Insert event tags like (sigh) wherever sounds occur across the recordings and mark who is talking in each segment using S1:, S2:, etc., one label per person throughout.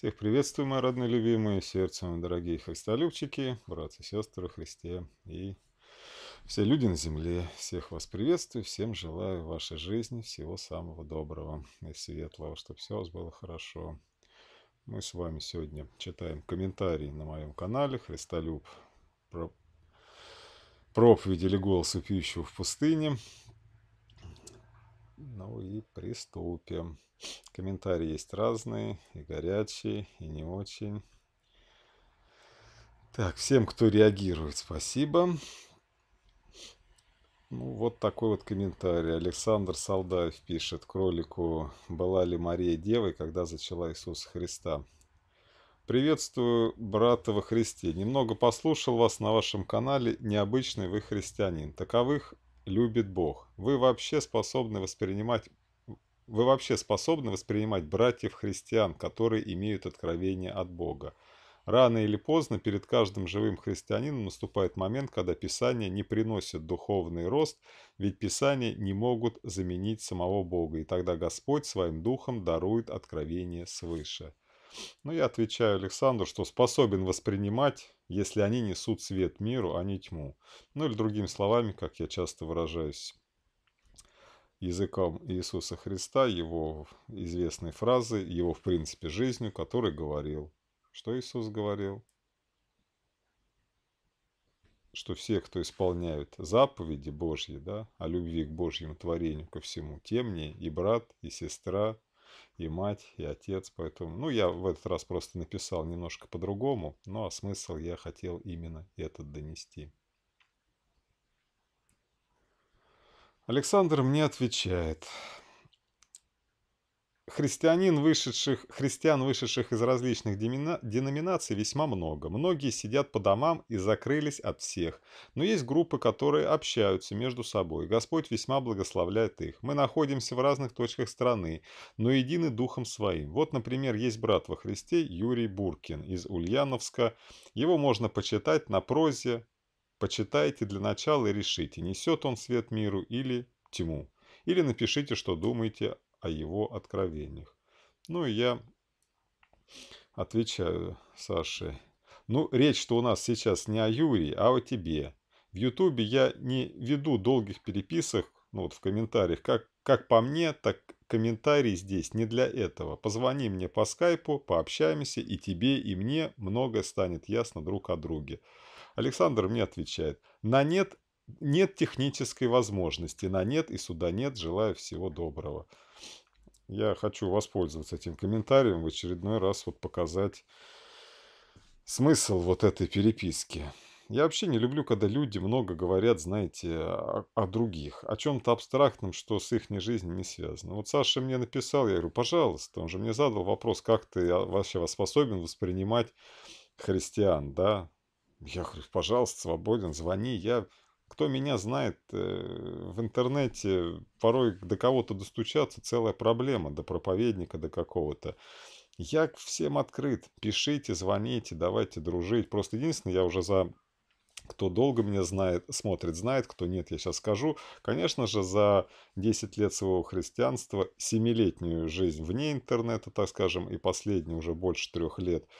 S1: Всех приветствую, мои родные, любимые, сердцем, дорогие христолюбчики, братья, сестры Христе и все люди на земле. Всех вас приветствую, всем желаю в вашей жизни всего самого доброго и светлого, чтобы все у вас было хорошо. Мы с вами сегодня читаем комментарии на моем канале «Христолюб. Про... видели голос упьющего в пустыне». Ну и приступим. Комментарии есть разные, и горячие, и не очень. Так, всем, кто реагирует, спасибо. Ну, вот такой вот комментарий. Александр Салдаев пишет к ролику «Была ли Мария девой, когда зачала Иисуса Христа?» Приветствую, брата во Христе. Немного послушал вас на вашем канале «Необычный вы христианин». Таковых любит Бог. Вы вообще способны воспринимать вы вообще способны воспринимать братьев-христиан, которые имеют откровение от Бога? Рано или поздно перед каждым живым христианином наступает момент, когда Писание не приносит духовный рост, ведь Писание не могут заменить самого Бога, и тогда Господь своим духом дарует откровение свыше. Но ну, я отвечаю Александру, что способен воспринимать, если они несут свет миру, а не тьму. Ну или другими словами, как я часто выражаюсь, языком Иисуса Христа, его известной фразы, его, в принципе, жизнью, который говорил. Что Иисус говорил? Что все, кто исполняют заповеди Божьи, да, о любви к Божьему творению, ко всему, тем не и брат, и сестра, и мать, и отец. Поэтому, ну, я в этот раз просто написал немножко по-другому, но ну, а смысл я хотел именно этот донести. Александр мне отвечает. Христианин, вышедших, христиан, вышедших из различных деноминаций, весьма много. Многие сидят по домам и закрылись от всех. Но есть группы, которые общаются между собой. Господь весьма благословляет их. Мы находимся в разных точках страны, но едины духом своим. Вот, например, есть брат во Христе Юрий Буркин из Ульяновска. Его можно почитать на прозе Почитайте для начала и решите, несет он свет миру или тьму. Или напишите, что думаете о его откровениях. Ну я отвечаю Саше. Ну, речь что у нас сейчас не о Юрии, а о тебе. В Ютубе я не веду долгих переписок, ну вот в комментариях. Как, как по мне, так комментарий здесь не для этого. Позвони мне по скайпу, пообщаемся, и тебе, и мне многое станет ясно друг о друге. Александр мне отвечает, на нет, нет технической возможности, на нет и суда нет, желаю всего доброго. Я хочу воспользоваться этим комментарием в очередной раз вот показать смысл вот этой переписки. Я вообще не люблю, когда люди много говорят, знаете, о, о других, о чем-то абстрактном, что с их жизнью не связано. Вот Саша мне написал, я говорю, пожалуйста, он же мне задал вопрос, как ты а, вообще способен воспринимать христиан, да, я говорю, пожалуйста, свободен, звони. Я, кто меня знает, э, в интернете порой до кого-то достучаться целая проблема, до проповедника, до какого-то. Я всем открыт. Пишите, звоните, давайте дружить. Просто единственное, я уже за кто долго меня знает, смотрит, знает, кто нет, я сейчас скажу. Конечно же, за 10 лет своего христианства, семилетнюю жизнь вне интернета, так скажем, и последние уже больше трех лет –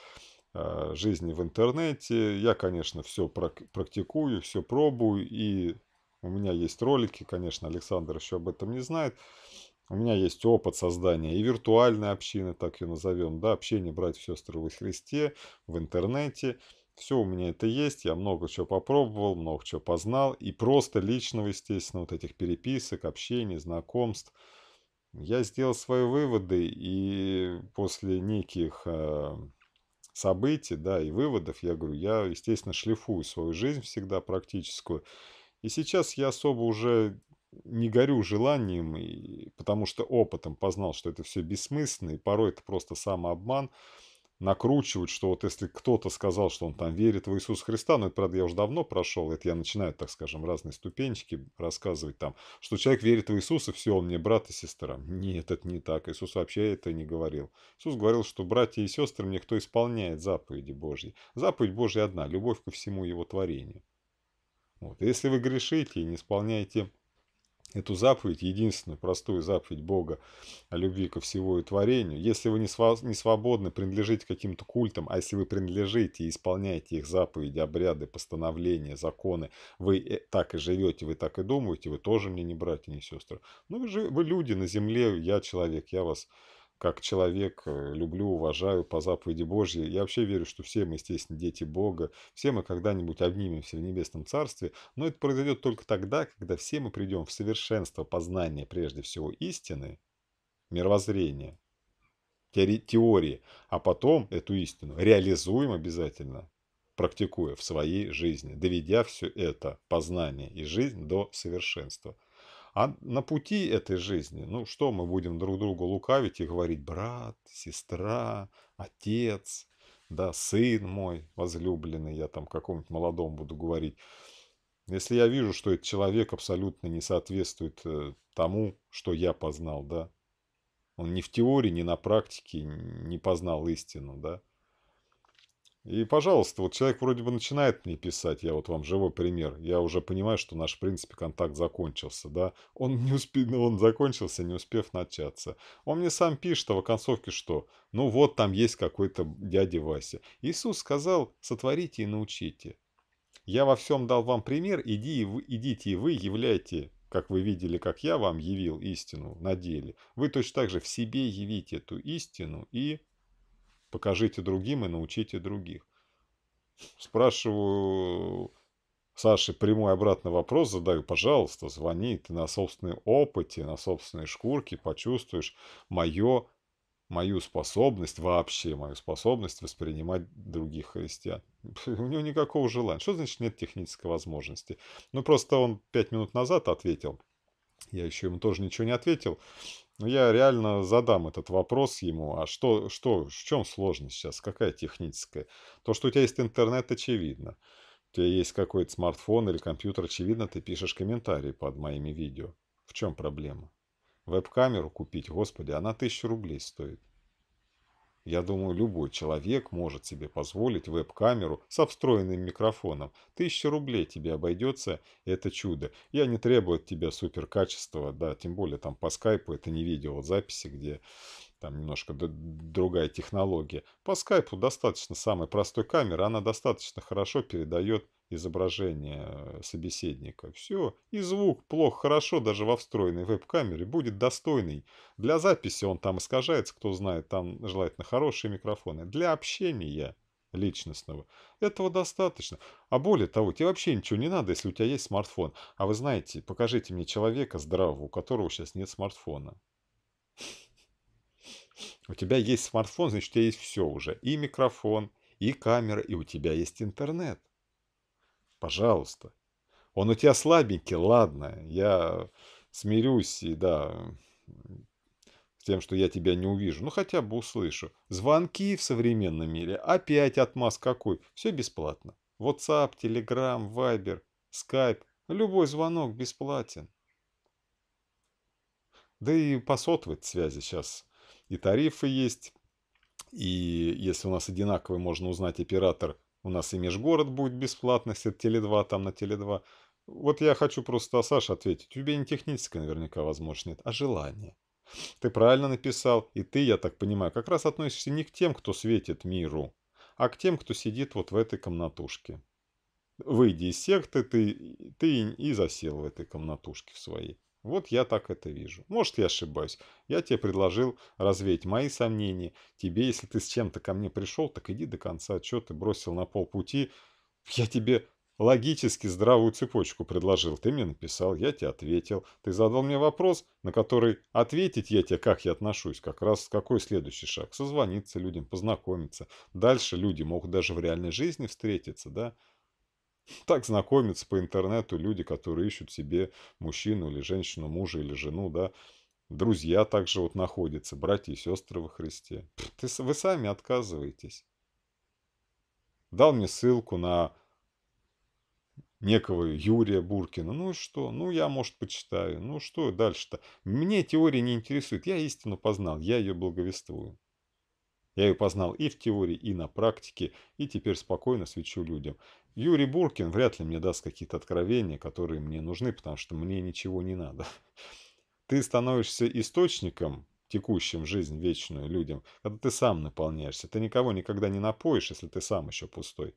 S1: Э, жизни в интернете. Я, конечно, все практикую, все пробую. И у меня есть ролики, конечно, Александр еще об этом не знает. У меня есть опыт создания и виртуальной общины, так ее назовем, да, общение братьев и сестры во Христе, в интернете. Все у меня это есть, я много чего попробовал, много чего познал. И просто личного, естественно, вот этих переписок, общений, знакомств. Я сделал свои выводы, и после неких э, событий, да, и выводов, я говорю, я, естественно, шлифую свою жизнь всегда практическую. И сейчас я особо уже не горю желанием, потому что опытом познал, что это все бессмысленно, и порой это просто самообман. обман накручивать, что вот если кто-то сказал, что он там верит в Иисуса Христа, но ну, это, правда, я уже давно прошел, это я начинаю, так скажем, разные ступенчики рассказывать там, что человек верит в Иисуса, все, он мне брат и сестра. Нет, это не так, Иисус вообще это не говорил. Иисус говорил, что братья и сестры мне кто исполняет заповеди Божьи. Заповедь Божья одна, любовь ко всему его творению. Вот. Если вы грешите и не исполняете эту заповедь, единственную простую заповедь Бога о любви ко всего и творению, если вы не, св не свободны, принадлежите каким-то культам, а если вы принадлежите и исполняете их заповеди, обряды, постановления, законы, вы э, так и живете, вы так и думаете, вы тоже мне не братья, не сестры. Ну, вы, же, вы люди на земле, я человек, я вас как человек, э, люблю, уважаю по заповеди Божьей. Я вообще верю, что все мы, естественно, дети Бога, все мы когда-нибудь обнимемся в Небесном Царстве, но это произойдет только тогда, когда все мы придем в совершенство познания прежде всего истины, мировоззрения, теории, а потом эту истину реализуем обязательно, практикуя в своей жизни, доведя все это познание и жизнь до совершенства. А на пути этой жизни, ну что мы будем друг другу лукавить и говорить, брат, сестра, отец, да, сын мой возлюбленный, я там какому-нибудь молодому буду говорить. Если я вижу, что этот человек абсолютно не соответствует э, тому, что я познал, да, он ни в теории, ни на практике не познал истину, да, и, пожалуйста, вот человек вроде бы начинает мне писать, я вот вам живой пример, я уже понимаю, что наш, в принципе, контакт закончился, да, он не успел, ну, он закончился, не успев начаться. Он мне сам пишет, а в оконцовке что? Ну вот там есть какой-то дядя Вася. Иисус сказал, сотворите и научите. Я во всем дал вам пример, иди и вы, идите и вы являйте, как вы видели, как я вам явил истину на деле. Вы точно так же в себе явите эту истину и Покажите другим и научите других. Спрашиваю Саше прямой обратный вопрос, задаю, пожалуйста, звони, ты на собственном опыте, на собственной шкурке почувствуешь мое, мою способность, вообще мою способность воспринимать других христиан. (laughs) У него никакого желания. Что значит нет технической возможности? Ну, просто он пять минут назад ответил. Я еще ему тоже ничего не ответил. Но ну, я реально задам этот вопрос ему, а что, что, в чем сложность сейчас, какая техническая? То, что у тебя есть интернет, очевидно. У тебя есть какой-то смартфон или компьютер, очевидно, ты пишешь комментарии под моими видео. В чем проблема? Веб-камеру купить, господи, она тысячу рублей стоит. Я думаю, любой человек может себе позволить веб-камеру со встроенным микрофоном. Тысяча рублей тебе обойдется, это чудо. Я не требую от тебя суперкачества, да, тем более там по скайпу это не видео, вот записи, где там немножко другая технология. По скайпу достаточно самой простой камеры, она достаточно хорошо передает изображение э, собеседника. Все. И звук плохо, хорошо, даже во встроенной веб-камере будет достойный. Для записи он там искажается, кто знает, там желательно хорошие микрофоны. Для общения личностного. Этого достаточно. А более того, тебе вообще ничего не надо, если у тебя есть смартфон. А вы знаете, покажите мне человека здравого, у которого сейчас нет смартфона. У тебя есть смартфон, значит, у тебя есть все уже. И микрофон, и камера, и у тебя есть интернет. Пожалуйста. Он у тебя слабенький, ладно, я смирюсь и, да, с тем, что я тебя не увижу, ну хотя бы услышу. Звонки в современном мире, опять отмаз какой, все бесплатно. WhatsApp, Telegram, Viber, Skype, любой звонок бесплатен. Да и по сотовой связи сейчас и тарифы есть, и если у нас одинаковый, можно узнать оператор, у нас и межгород будет бесплатность от Теле2, там на Теле2. Вот я хочу просто, Саша, ответить. У тебя не техническая, наверняка возможность нет, а желание. Ты правильно написал, и ты, я так понимаю, как раз относишься не к тем, кто светит миру, а к тем, кто сидит вот в этой комнатушке. Выйди из секты, ты, ты и засел в этой комнатушке в своей. Вот я так это вижу. Может, я ошибаюсь. Я тебе предложил развеять мои сомнения. Тебе, если ты с чем-то ко мне пришел, так иди до конца. Че ты бросил на полпути? Я тебе логически здравую цепочку предложил. Ты мне написал, я тебе ответил. Ты задал мне вопрос, на который ответить я тебе, как я отношусь, как раз какой следующий шаг. Созвониться людям, познакомиться. Дальше люди могут даже в реальной жизни встретиться, да? (laughs) Так знакомятся по интернету люди, которые ищут себе мужчину или женщину, мужа или жену, да. Друзья также вот находятся, братья и сестры во Христе. Ты, вы сами отказываетесь. Дал мне ссылку на некого Юрия Буркина. Ну и что? Ну я, может, почитаю. Ну что дальше-то? Мне теория не интересует. Я истину познал, я ее благовествую. Я ее познал и в теории, и на практике, и теперь спокойно свечу людям. Юрий Буркин вряд ли мне даст какие-то откровения, которые мне нужны, потому что мне ничего не надо. (laughs) Ты становишься источником, текущим жизнь вечную людям, когда ты сам наполняешься. Ты никого никогда не напоишь, если ты сам еще пустой.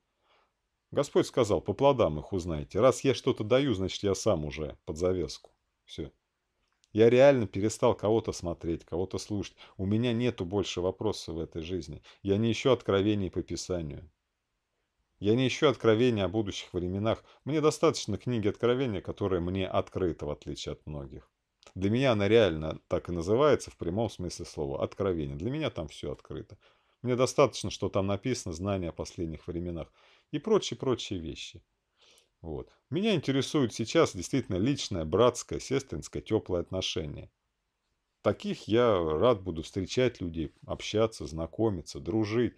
S1: Господь сказал, по плодам их узнаете. Раз я что-то даю, значит, я сам уже под завеску. Все. Я реально перестал кого-то смотреть, кого-то слушать. У меня нету больше вопросов в этой жизни. Я не ищу откровений по Писанию. Я не ищу откровения о будущих временах. Мне достаточно книги откровения, которая мне открыта в отличие от многих. Для меня она реально так и называется, в прямом смысле слова, откровение. Для меня там все открыто. Мне достаточно, что там написано, знания о последних временах и прочие-прочие вещи. Вот. Меня интересует сейчас действительно личное, братское, сестринское, теплое отношение. Таких я рад буду встречать людей, общаться, знакомиться, дружить.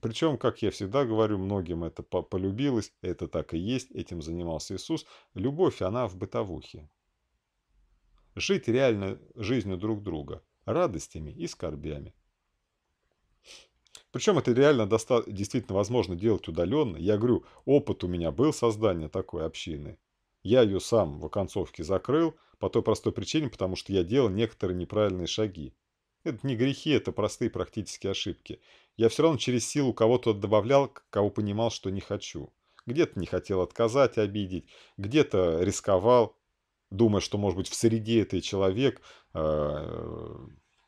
S1: Причем, как я всегда говорю, многим это полюбилось, это так и есть, этим занимался Иисус. Любовь, она в бытовухе. Жить реально жизнью друг друга, радостями и скорбями. Причем это реально действительно возможно делать удаленно. Я говорю, опыт у меня был создания такой общины. Я ее сам в оконцовке закрыл по той простой причине, потому что я делал некоторые неправильные шаги. Это не грехи, это простые практические ошибки. Я все равно через силу кого-то добавлял, кого понимал, что не хочу. Где-то не хотел отказать, обидеть, где-то рисковал, думая, что, может быть, в среде этой человек э,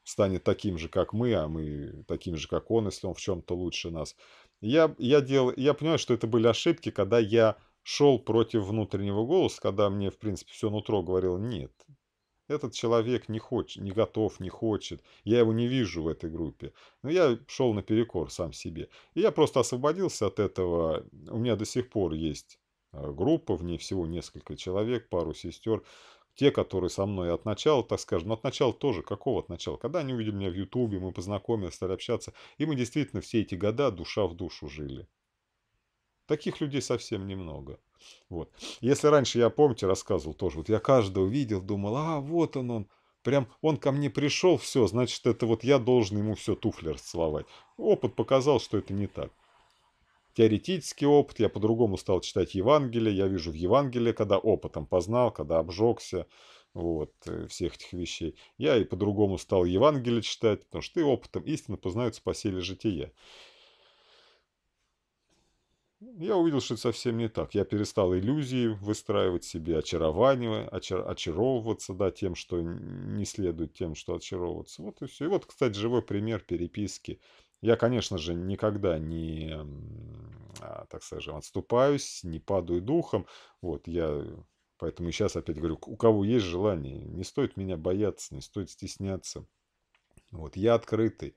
S1: станет таким же, как мы, а мы таким же, как он, если он в чем-то лучше нас. Я, я, делал, я понимаю, что это были ошибки, когда я шел против внутреннего голоса, когда мне, в принципе, все нутро говорило «нет, этот человек не хочет, не готов, не хочет. Я его не вижу в этой группе. Но ну, я шел наперекор сам себе. И я просто освободился от этого. У меня до сих пор есть э, группа, в ней всего несколько человек, пару сестер. Те, которые со мной от начала, так скажем, но ну, от начала тоже, какого от начала? Когда они увидели меня в Ютубе, мы познакомились, стали общаться, и мы действительно все эти года душа в душу жили. Таких людей совсем немного. Вот. Если раньше я, помните, рассказывал тоже, вот я каждого видел, думал, а вот он он, прям он ко мне пришел, все, значит, это вот я должен ему все туфли расцеловать. Опыт показал, что это не так. Теоретический опыт, я по-другому стал читать Евангелие, я вижу в Евангелии, когда опытом познал, когда обжегся, вот, э, всех этих вещей. Я и по-другому стал Евангелие читать, потому что и опытом истинно познают спасение жития я увидел, что это совсем не так. Я перестал иллюзии выстраивать себе, очарование, очар, очаровываться да, тем, что не следует тем, что очаровываться. Вот и все. И вот, кстати, живой пример переписки. Я, конечно же, никогда не, а, так скажем, отступаюсь, не падаю духом. Вот, я поэтому сейчас опять говорю, у кого есть желание, не стоит меня бояться, не стоит стесняться. Вот, я открытый.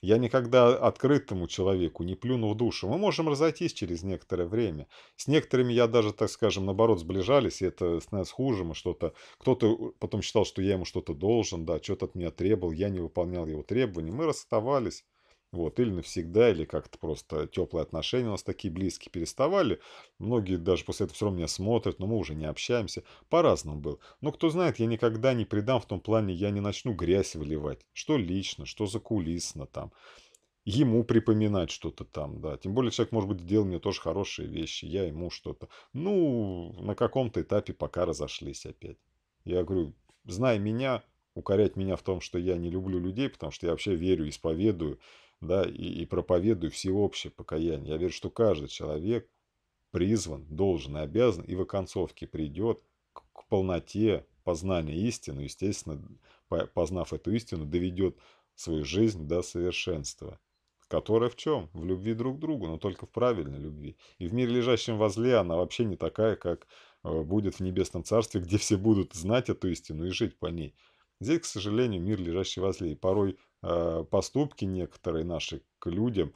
S1: Я никогда открытому человеку не плюну в душу. Мы можем разойтись через некоторое время. С некоторыми я даже, так скажем, наоборот, сближались, и это нас хуже, мы что-то... Кто-то э, потом считал, что я ему что-то должен, да, что-то от меня требовал, я не выполнял его требования. Мы расставались. Вот, или навсегда, или как-то просто теплые отношения у нас такие близкие переставали. Многие даже после этого все равно меня смотрят, но мы уже не общаемся. По-разному было. Но кто знает, я никогда не предам в том плане, я не начну грязь выливать. Что лично, что за кулисно там. Ему припоминать что-то там, да. Тем более человек, может быть, делал мне тоже хорошие вещи, я ему что-то. Ну, на каком-то этапе пока разошлись опять. Я говорю, зная меня, укорять меня в том, что я не люблю людей, потому что я вообще верю, исповедую да, и, и проповедую всеобщее покаяние. Я верю, что каждый человек призван, должен и обязан, и в оконцовке придет к, к полноте познания истины, естественно, по, познав эту истину, доведет свою жизнь до совершенства. Которая в чем? В любви друг к другу, но только в правильной любви. И в мире лежащем возле она вообще не такая, как э, будет в небесном царстве, (laughs) где все будут знать эту истину и жить по ней. Здесь, к сожалению, мир, лежащий возле. И порой э, поступки некоторые наши к людям,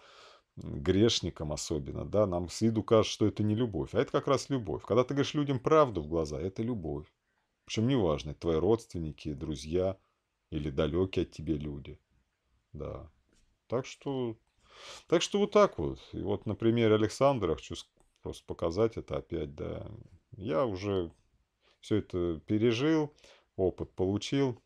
S1: грешникам особенно, да, нам с виду кажется, что это не любовь. А это как раз любовь. Когда ты говоришь людям правду в глаза, это любовь. Причем неважно, это твои родственники, друзья или далекие от тебя люди. Да. Так что, так что вот так вот. И вот на примере Александра хочу просто показать это опять, да. Я уже все это пережил, опыт получил.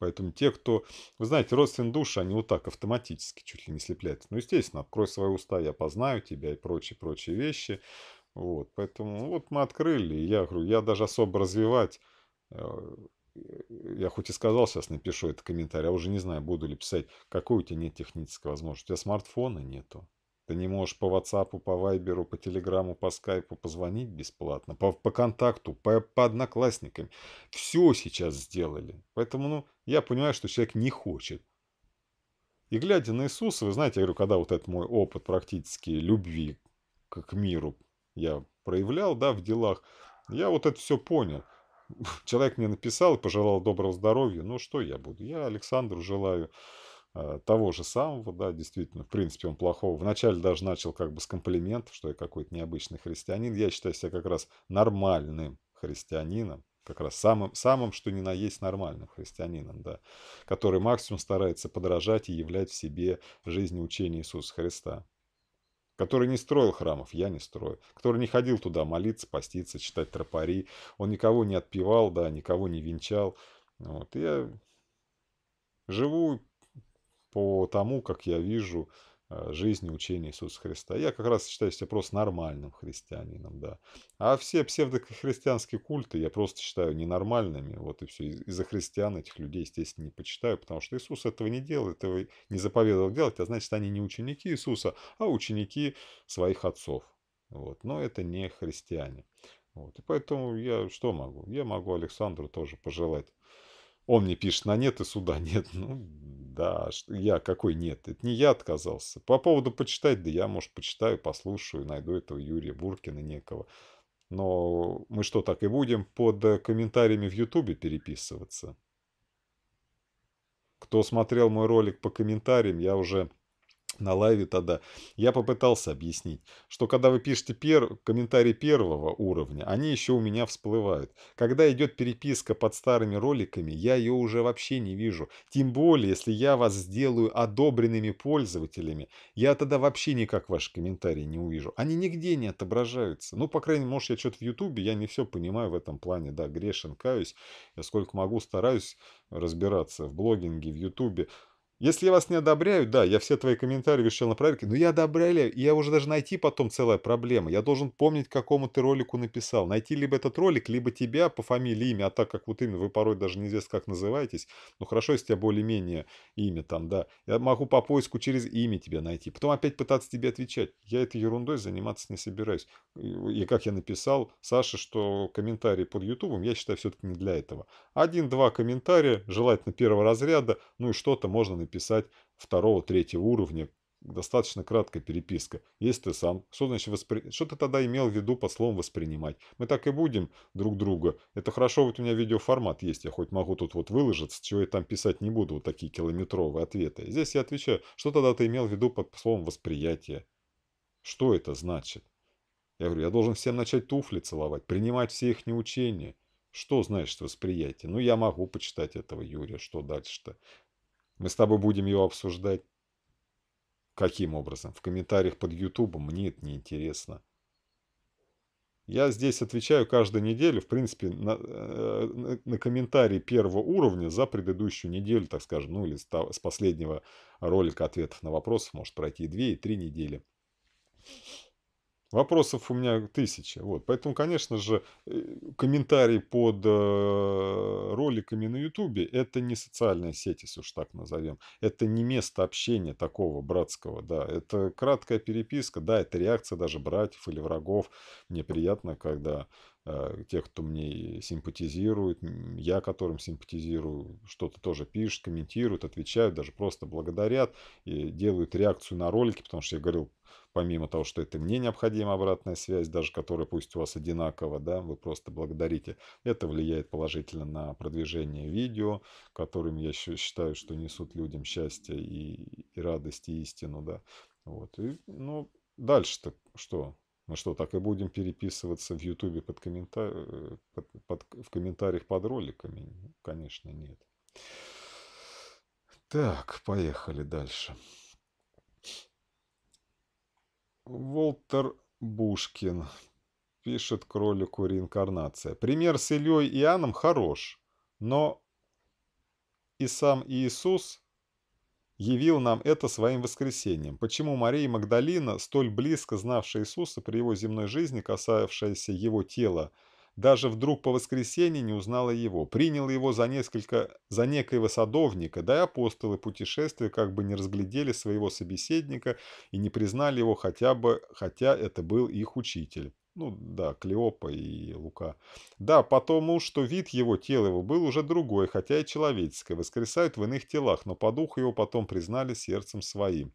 S1: Поэтому те, кто... Вы знаете, родственные души, они вот так автоматически чуть ли не слепляются. Ну, естественно, открой свои уста, я познаю тебя и прочие-прочие вещи. Вот, поэтому ну, вот мы открыли, и я говорю, я даже особо развивать, э, я хоть и сказал, сейчас напишу этот комментарий, я а уже не знаю, буду ли писать, какой у тебя нет технической возможности, у тебя смартфона нету. Ты не можешь по WhatsApp, по Viber, по Telegram, по Skype позвонить бесплатно, по, по контакту, по, по одноклассникам. Все сейчас сделали. Поэтому ну, я понимаю, что человек не хочет. И глядя на Иисуса, вы знаете, я говорю, когда вот этот мой опыт практически любви к, к миру я проявлял, да, в делах, я вот это все понял. Человек мне написал и пожелал доброго здоровья. Ну, что я буду? Я Александру желаю Э, того же самого, да, действительно, в принципе, он плохого. Вначале даже начал как бы с комплиментов, что я какой-то необычный христианин. Я считаю себя как раз нормальным христианином, как раз самым, самым что ни на есть нормальным христианином, да, который максимум старается подражать и являть в себе жизни учения Иисуса Христа который не строил храмов, я не строю, который не ходил туда молиться, поститься, читать тропари, он никого не отпевал, да, никого не венчал. Вот. я живу по тому, как я вижу э, жизнь и учение Иисуса Христа. Я как раз считаю себя просто нормальным христианином, да. А все псевдохристианские культы я просто считаю ненормальными, вот и все. Из-за христиан этих людей, естественно, не почитаю, потому что Иисус этого не делал, этого не заповедовал делать, а значит, они не ученики Иисуса, а ученики своих отцов. Вот. Но это не христиане. Вот. И поэтому я что могу? Я могу Александру тоже пожелать он мне пишет на нет и суда нет. (laughs) Ну, да, я какой нет? Это не я отказался. По поводу почитать, да я, может, почитаю, послушаю, найду этого Юрия Буркина некого. Но мы что, так и будем под э, комментариями в Ютубе переписываться? Кто смотрел мой ролик по комментариям, я уже на лайве тогда, я попытался объяснить, что когда вы пишете пер... комментарии первого уровня, они еще у меня всплывают. Когда идет переписка под старыми роликами, я ее уже вообще не вижу. Тем более, если я вас сделаю одобренными пользователями, я тогда вообще никак ваши комментарии не увижу. Они нигде не отображаются. Ну, по крайней мере, может, я что-то в Ютубе, я не все понимаю в этом плане, да, грешен, каюсь. Я сколько могу стараюсь разбираться в блогинге, в Ютубе. Если я вас не одобряю, да, я все твои комментарии вешал на проверки, но я одобряю, и я уже даже найти потом целая проблема. Я должен помнить, какому ты ролику написал. Найти либо этот ролик, либо тебя по фамилии, имя, а так как вот именно вы порой даже неизвестно, как называетесь, ну хорошо, если у тебя более-менее имя там, да, я могу по поиску через имя тебя найти, потом опять пытаться тебе отвечать. Я этой ерундой заниматься не собираюсь. И, и как я написал Саше, что комментарии под Ютубом, я считаю, все-таки не для этого. Один-два комментария, желательно первого разряда, ну и что-то можно написать написать второго-третьего уровня, достаточно краткая переписка. Если ты сам, что значит воспри... Что ты тогда имел в виду по словам воспринимать? Мы так и будем друг друга. Это хорошо, вот у меня видеоформат есть, я хоть могу тут вот выложиться, чего я там писать не буду, вот такие километровые ответы. Здесь я отвечаю, что тогда ты имел в виду под словом восприятие? Что это значит? Я говорю, я должен всем начать туфли целовать, принимать все их неучения. Что значит восприятие? Ну, я могу почитать этого Юрия, что дальше-то? Мы с тобой будем ее обсуждать. Каким образом? В комментариях под Ютубом мне это неинтересно. Я здесь отвечаю каждую неделю, в принципе, на, на, э, на комментарии первого уровня за предыдущую неделю, так скажем, ну или с, с последнего ролика ответов на вопросы может пройти и две, и три недели. Вопросов у меня тысяча. Вот. Поэтому, конечно же, э, комментарии под э, роликами на Ютубе – это не социальная сеть, если уж так назовем. Это не место общения такого братского. Да. Это краткая переписка, да, это реакция даже братьев или врагов. Мне приятно, когда Э, тех, кто мне симпатизирует, я которым симпатизирую, что-то тоже пишут, комментируют, отвечают, даже просто благодарят и делают реакцию на ролики, потому что я говорил, помимо того, что это мне необходима обратная связь, даже которая пусть у вас одинакова, да, вы просто благодарите, это влияет положительно на продвижение видео, которым я считаю, что несут людям счастье и, и радость, и истину, да. Вот, и, ну, дальше-то что? Мы ну что, так и будем переписываться в Ютубе под комментар... Э, под, под, в комментариях под роликами? Ну, конечно, нет. Так, поехали дальше. Волтер Бушкин пишет кролику реинкарнация. Пример с Ильей и Иоанном хорош, но и сам Иисус явил нам это своим воскресением. Почему Мария Магдалина, столь близко знавшая Иисуса при его земной жизни, касавшаяся его тела, даже вдруг по воскресенье не узнала его, приняла его за, несколько, за некоего садовника, да и апостолы путешествия как бы не разглядели своего собеседника и не признали его хотя бы, хотя это был их учитель. Ну да, Клеопа и Лука. Да, потому что вид его тела его был уже другой, хотя и человеческое, воскресают в иных телах, но по духу его потом признали сердцем своим.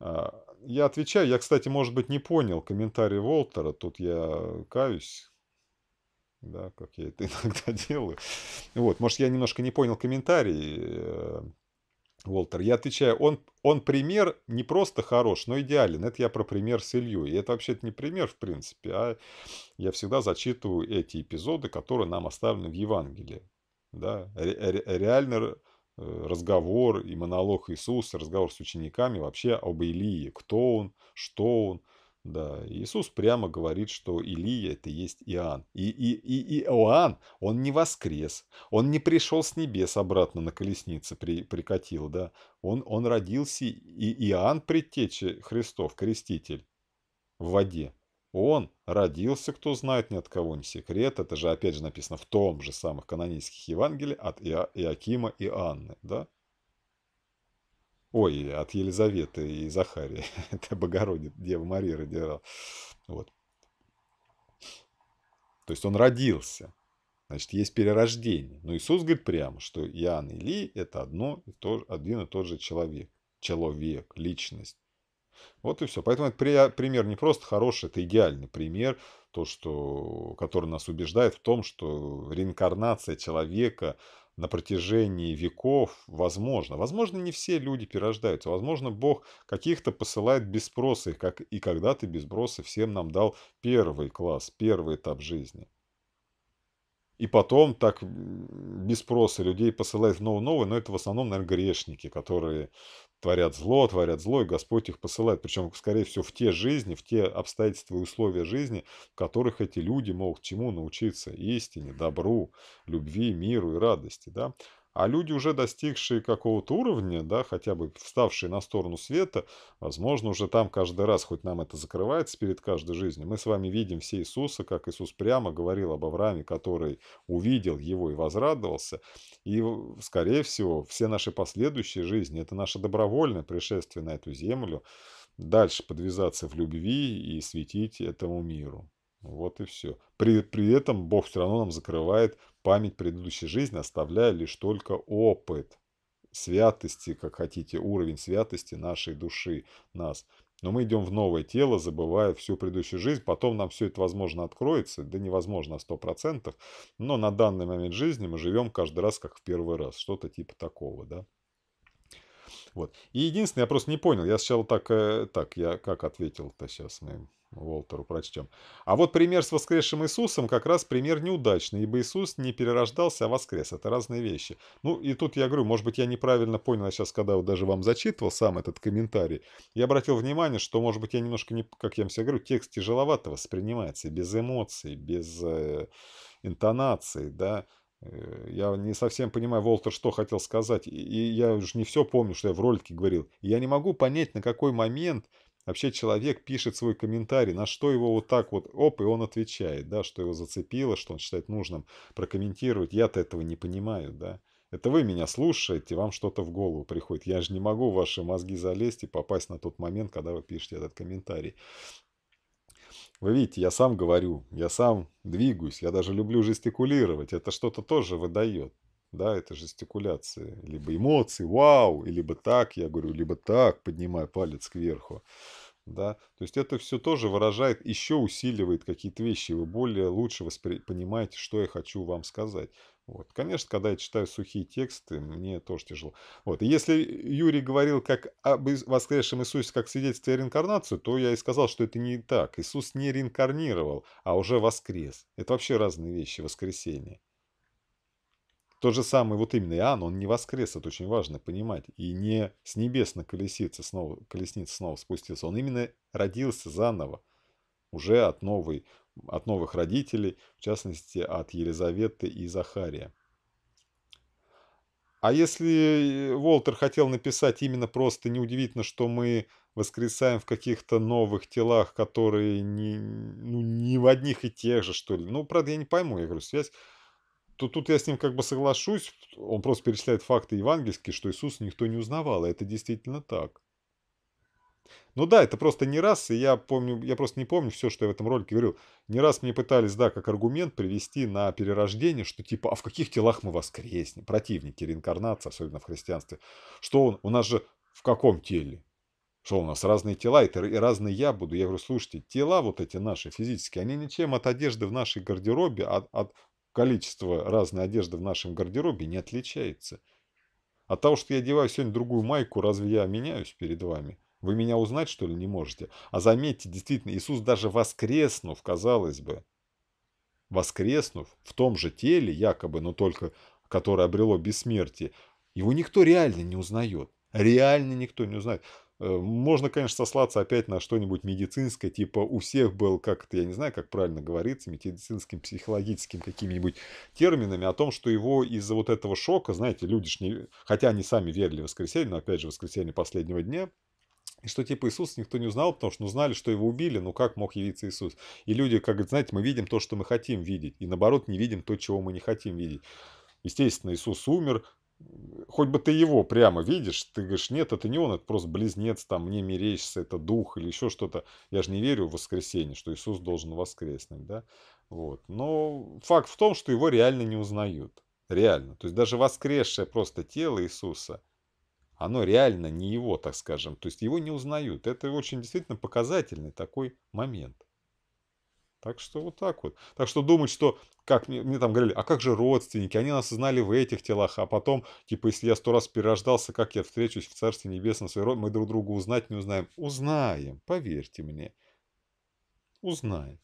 S1: А, я отвечаю, я, кстати, может быть, не понял комментарий Волтера, тут я каюсь, да, как я это (laughs) иногда делаю. Вот, может, я немножко не понял комментарий, э, Волтер, я отвечаю, он, он пример не просто хорош, но идеален. Это я про пример с Илью. И это вообще-то не пример, в принципе, а я всегда зачитываю эти эпизоды, которые нам оставлены в Евангелии. Да? Ре реально э, разговор и монолог Иисуса, разговор с учениками вообще об Илии. Кто он, что он, да, Иисус прямо говорит, что Илия – это есть Иоанн. И, и, и, и Иоанн, он не воскрес, он не пришел с небес обратно на колеснице, при, прикатил, да. Он, он родился, и Иоанн – предтеча Христов, креститель, в воде. Он родился, кто знает ни от кого не секрет, это же опять же написано в том же самых канонических Евангелии от Ио, Иоакима и Анны, да. Ой, от Елизаветы и Захарии. (laughs) Это Богородица, Дева Мария родила. Вот. То есть он родился. Значит, есть перерождение. Но Иисус говорит прямо, что Иоанн и Ли – это одно и то, один и тот же человек. Человек, личность. Вот и все. Поэтому этот пример не просто хороший, это идеальный пример, то, что, который нас убеждает в том, что реинкарнация человека на протяжении веков возможно. Возможно, не все люди перерождаются. Возможно, Бог каких-то посылает без спроса, как и когда-то без спроса всем нам дал первый класс, первый этап жизни. И потом так без спроса людей посылает в новое-новое, но это в основном, наверное, грешники, которые творят зло, творят зло, и Господь их посылает. Причем, скорее всего, в те жизни, в те обстоятельства и условия жизни, в которых эти люди могут чему научиться? Истине, добру, любви, миру и радости. Да? А люди, уже достигшие какого-то уровня, да, хотя бы вставшие на сторону света, возможно, уже там каждый раз, хоть нам это закрывается перед каждой жизнью, мы с вами видим все Иисуса, как Иисус прямо говорил об Аврааме, который увидел его и возрадовался. И, скорее всего, все наши последующие жизни – это наше добровольное пришествие на эту землю, дальше подвязаться в любви и светить этому миру. Вот и все. При, при этом Бог все равно нам закрывает память предыдущей жизни, оставляя лишь только опыт святости, как хотите, уровень святости нашей души, нас. Но мы идем в новое тело, забывая всю предыдущую жизнь. Потом нам все это, возможно, откроется. Да невозможно, а процентов. Но на данный момент жизни мы живем каждый раз, как в первый раз. Что-то типа такого, да? Вот. И единственное, я просто не понял. Я сначала так, э, так я как ответил-то сейчас? Мы Волтеру прочтем. А вот пример с воскресшим Иисусом как раз пример неудачный, ибо Иисус не перерождался, а воскрес. Это разные вещи. Ну и тут я говорю, может быть, я неправильно понял, сейчас, когда вот даже вам зачитывал сам этот комментарий, я обратил внимание, что, может быть, я немножко, не, как я вам всегда говорю, текст тяжеловато воспринимается, без эмоций, без э, интонаций, да, э, я не совсем понимаю, Волтер, что хотел сказать. И я уже не все помню, что я в ролике говорил. Я не могу понять, на какой момент Вообще человек пишет свой комментарий, на что его вот так вот, оп, и он отвечает, да, что его зацепило, что он считает нужным прокомментировать. Я-то этого не понимаю, да. Это вы меня слушаете, вам что-то в голову приходит. Я же не могу в ваши мозги залезть и попасть на тот момент, когда вы пишете этот комментарий. Вы видите, я сам говорю, я сам двигаюсь, я даже люблю жестикулировать. Это что-то тоже выдает да, это жестикуляции, либо эмоции, вау, либо так, я говорю, либо так, поднимая палец кверху, да, то есть это все тоже выражает, еще усиливает какие-то вещи, вы более лучше воспри... понимаете, что я хочу вам сказать. Вот. Конечно, когда я читаю сухие тексты, мне тоже тяжело. Вот. И если Юрий говорил как об воскресшем Иисусе как свидетельстве о реинкарнации, то я и сказал, что это не так. Иисус не реинкарнировал, а уже воскрес. Это вообще разные вещи, воскресение. То же самое, вот именно Иоанн, он не воскрес, это очень важно понимать. И не с небес на колесице снова, колесница снова спустился. Он именно родился заново, уже от, новой, от новых родителей, в частности, от Елизаветы и Захария. А если э, Волтер хотел написать именно просто неудивительно, что мы воскресаем в каких-то новых телах, которые не, ну, не в одних и тех же, что ли. Ну, правда, я не пойму, я говорю, связь то тут я с ним как бы соглашусь, он просто перечисляет факты евангельские, что Иисус никто не узнавал, и это действительно так. Ну да, это просто не раз, и я помню, я просто не помню все, что я в этом ролике говорил. Не раз мне пытались, да, как аргумент привести на перерождение, что типа, а в каких телах мы воскреснем? Противники реинкарнации, особенно в христианстве. Что он, у нас же в каком теле? Что у нас разные тела, и, и разные я буду. Я говорю, слушайте, тела вот эти наши физические, они ничем от одежды в нашей гардеробе, от, от количество разной одежды в нашем гардеробе не отличается. От того, что я одеваю сегодня другую майку, разве я меняюсь перед вами? Вы меня узнать, что ли, не можете? А заметьте, действительно, Иисус даже воскреснув, казалось бы, воскреснув в том же теле, якобы, но только которое обрело бессмертие, его никто реально не узнает. Реально никто не узнает. Э, можно, конечно, сослаться опять на что-нибудь медицинское, типа у всех был как-то, я не знаю, как правильно говорится, медицинским, психологическим какими-нибудь терминами, о том, что его из-за вот этого шока, знаете, люди ж не... Хотя они сами верили в воскресенье, но опять же, воскресенье последнего дня, и что типа Иисус никто не узнал, потому что ну, знали, что его убили, ну как мог явиться Иисус? И люди, как говорят, знаете, мы видим то, что мы хотим видеть, и наоборот не видим то, чего мы не хотим видеть. Естественно, Иисус умер, хоть бы ты его прямо видишь, ты говоришь, нет, это не он, это просто близнец, там, мне мерещится, это дух или еще что-то. Я же не верю в воскресение, что Иисус должен воскреснуть, да? Вот. Но факт в том, что его реально не узнают. Реально. То есть даже воскресшее просто тело Иисуса, оно реально не его, так скажем. То есть его не узнают. Это очень действительно показательный такой момент. Так что вот так вот. Так что думать, что, как мне, мне там говорили, а как же родственники, они нас знали в этих телах, а потом, типа, если я сто раз перерождался, как я встречусь в Царстве Небесном, своей мы друг друга узнать не узнаем. Узнаем, поверьте мне. Узнаем.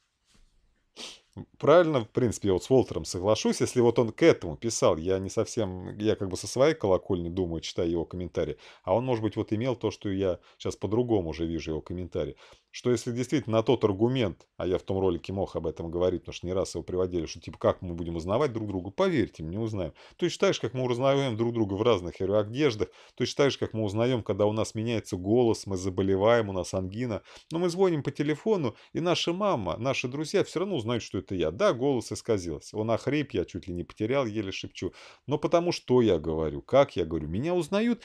S1: Правильно, в принципе, я вот с Уолтером соглашусь, если вот он к этому писал, я не совсем, я как бы со своей колокольни думаю, читая его комментарии, а он, может быть, вот имел то, что я сейчас по-другому уже вижу его комментарии что если действительно на тот аргумент, а я в том ролике мог об этом говорить, потому что не раз его приводили, что типа как мы будем узнавать друг друга, поверьте, мы не узнаем. То есть так как мы узнаем друг друга в разных одеждах, точно так же, как мы узнаем, когда у нас меняется голос, мы заболеваем, у нас ангина, но мы звоним по телефону, и наша мама, наши друзья все равно узнают, что это я. Да, голос исказился, он охрип, я чуть ли не потерял, еле шепчу, но потому что я говорю, как я говорю, меня узнают,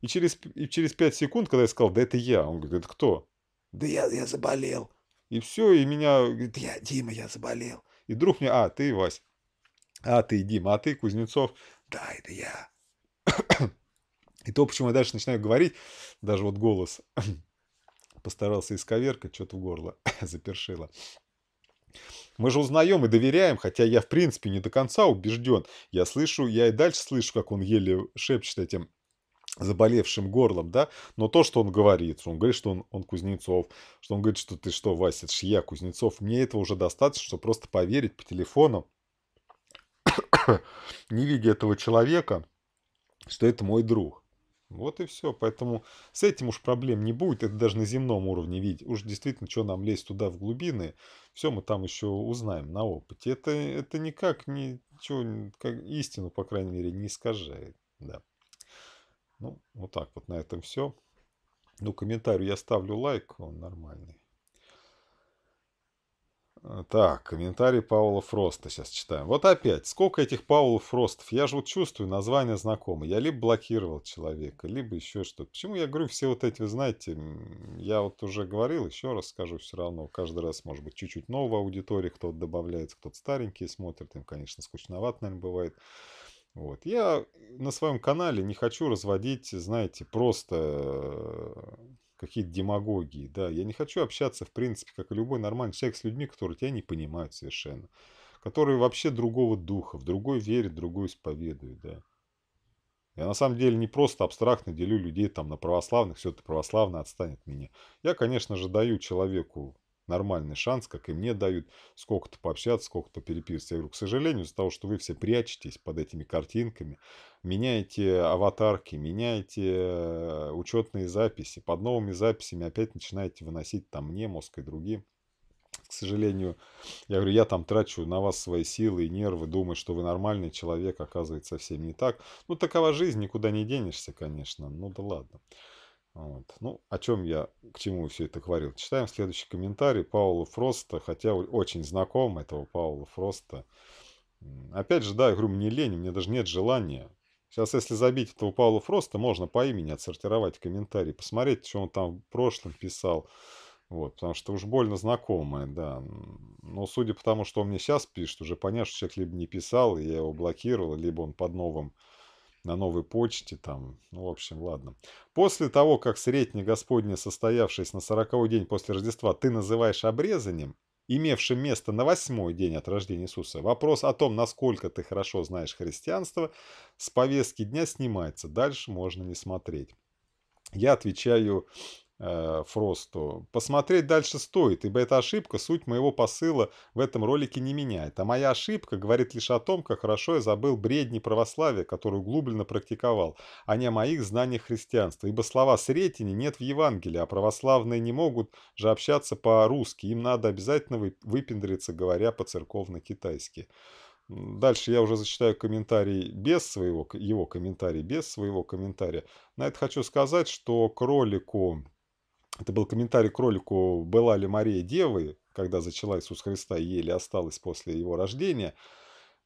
S1: и через, и через 5 секунд, когда я сказал, да это я, он говорит, это кто? Да я, я заболел. И все, и меня... Говорит, я, Дима, я заболел. И друг мне, а, ты, Вась. А, ты, Дима, а ты, Кузнецов. Да, это я. И то, почему я дальше начинаю говорить, даже вот голос (coughs) постарался исковеркать, что-то в горло (coughs) запершило. Мы же узнаем и доверяем, хотя я, в принципе, не до конца убежден. Я слышу, я и дальше слышу, как он еле шепчет этим заболевшим горлом, да, но то, что он говорит, что он говорит, что он, он Кузнецов, что он говорит, что ты что, Вася, это ж я, Кузнецов, мне этого уже достаточно, чтобы просто поверить по телефону, (coughs) не видя этого человека, что это мой друг. Вот и все. Поэтому с этим уж проблем не будет. Это даже на земном уровне видеть. Уж действительно, что нам лезть туда в глубины, все мы там еще узнаем на опыте. Это, это никак ничего, как истину, по крайней мере, не искажает. Да. Ну, вот так вот на этом все. Ну, комментарий я ставлю лайк, он нормальный. Э, так, комментарий Паула Фроста сейчас читаем. Вот опять, сколько этих Паулов Фростов? Я же вот чувствую, название знакомо. Я либо блокировал человека, либо еще что-то. Почему я говорю все вот эти, вы знаете, я вот уже говорил, еще раз скажу все равно, каждый раз, может быть, чуть-чуть новая аудитория, кто-то добавляется, кто-то старенький смотрит, им, конечно, скучновато, наверное, бывает. Вот. Я на своем канале не хочу разводить, знаете, просто э, какие-то демагогии. Да? Я не хочу общаться, в принципе, как и любой нормальный человек, с людьми, которые тебя не понимают совершенно. Которые вообще другого духа, в другой верят, другой исповедуют. Да? Я на самом деле не просто абстрактно делю людей там на православных, все это православно отстанет от меня. Я, конечно же, даю человеку нормальный шанс, как и мне дают, сколько-то пообщаться, сколько-то переписываться. Я говорю, к сожалению, из-за того, что вы все прячетесь под этими картинками, меняете аватарки, меняете э, учетные записи, под новыми записями опять начинаете выносить там мне, мозг и другим к сожалению, я говорю, я там трачу на вас свои силы и нервы, думаю, что вы нормальный человек, оказывается, совсем не так. Ну, такова жизнь, никуда не денешься, конечно, ну да ладно. Вот. Ну, о чем я, к чему все это говорил. Читаем следующий комментарий Паула Фроста, хотя очень знаком этого Паула Фроста. Опять же, да, я говорю, мне лень, мне даже нет желания. Сейчас, если забить этого Паула Фроста, можно по имени отсортировать комментарии, посмотреть, что он там в прошлом писал. Вот, потому что уж больно знакомое, да. Но судя по тому, что он мне сейчас пишет, уже понятно, что человек либо не писал, я его блокировал, либо он под новым на новой почте, там, ну, в общем, ладно. После того, как сретня Господня, состоявшись на сороковой день после Рождества, ты называешь обрезанием, имевшим место на восьмой день от рождения Иисуса, вопрос о том, насколько ты хорошо знаешь христианство, с повестки дня снимается. Дальше можно не смотреть. Я отвечаю Э, Фросту. Посмотреть дальше стоит, ибо эта ошибка суть моего посыла в этом ролике не меняет. А моя ошибка говорит лишь о том, как хорошо я забыл бредни православия, которую углубленно практиковал, а не о моих знаниях христианства. Ибо слова «сретени» нет в Евангелии, а православные не могут же общаться по-русски. Им надо обязательно выпендриться, говоря по-церковно-китайски. Дальше я уже зачитаю комментарий без своего, его комментарий без своего комментария. На это хочу сказать, что к ролику это был комментарий к ролику «Была ли Мария девы, когда зачала Иисус Христа и еле осталась после его рождения?»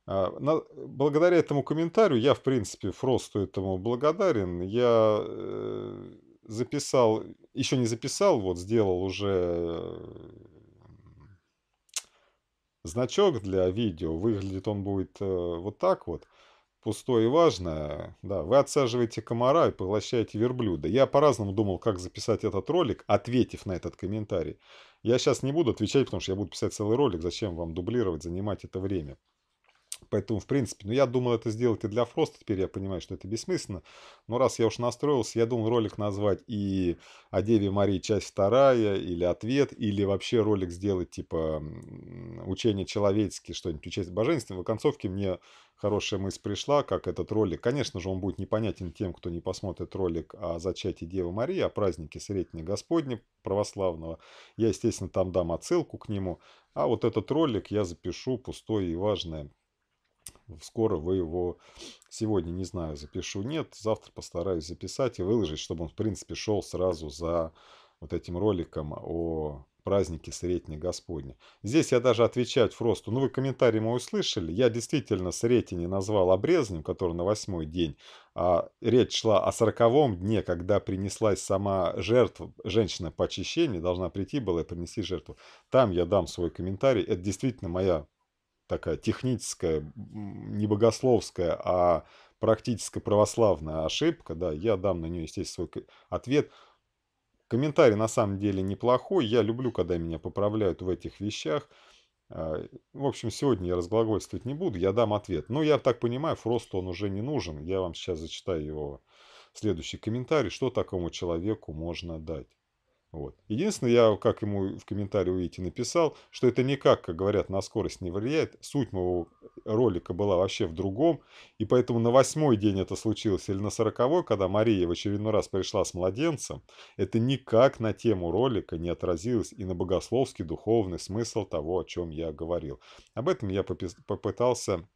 S1: а, Благодаря этому комментарию, я, в принципе, Фросту этому благодарен, я э, записал, еще не записал, вот сделал уже э, значок для видео, выглядит он будет э, вот так вот пустое и важное. Да, вы отсаживаете комара и поглощаете верблюда. Я по-разному думал, как записать этот ролик, ответив на этот комментарий. Я сейчас не буду отвечать, потому что я буду писать целый ролик. Зачем вам дублировать, занимать это время? Поэтому, в принципе, ну я думал это сделать и для Фроста, теперь я понимаю, что это бессмысленно. Но раз я уж настроился, я думал ролик назвать и о Деве Марии часть вторая, или ответ, или вообще ролик сделать типа учение человеческие, что-нибудь, учение божественное. В оконцовке мне хорошая мысль пришла, как этот ролик. Конечно же, он будет непонятен тем, кто не посмотрит ролик о зачатии Девы Марии, о празднике Средней Господни православного. Я, естественно, там дам отсылку к нему. А вот этот ролик я запишу пустой и важный скоро вы его сегодня, не знаю, запишу, нет, завтра постараюсь записать и выложить, чтобы он, в принципе, шел сразу за вот этим роликом о празднике Сретни Господня Здесь я даже отвечать Фросту, ну вы комментарий мой услышали, я действительно Сретени назвал обрезнем, который на восьмой день, а речь шла о сороковом дне, когда принеслась сама жертва, женщина по очищению, должна прийти была и принести жертву. Там я дам свой комментарий, это действительно моя такая техническая, не богословская, а практически православная ошибка, да, я дам на нее, естественно, свой ответ. Комментарий на самом деле неплохой, я люблю, когда меня поправляют в этих вещах. А, в общем, сегодня я разглагольствовать не буду, я дам ответ. Но я так понимаю, фросту он уже не нужен, я вам сейчас зачитаю его следующий комментарий, что такому человеку можно дать. Вот. Единственное, я, как ему в комментарии увидите, написал, что это никак, как говорят, на скорость не влияет. Суть моего ролика была вообще в другом. И поэтому на восьмой день это случилось или на сороковой, когда Мария в очередной раз пришла с младенцем, это никак на тему ролика не отразилось и на богословский духовный смысл того, о чем я говорил. Об этом я попытался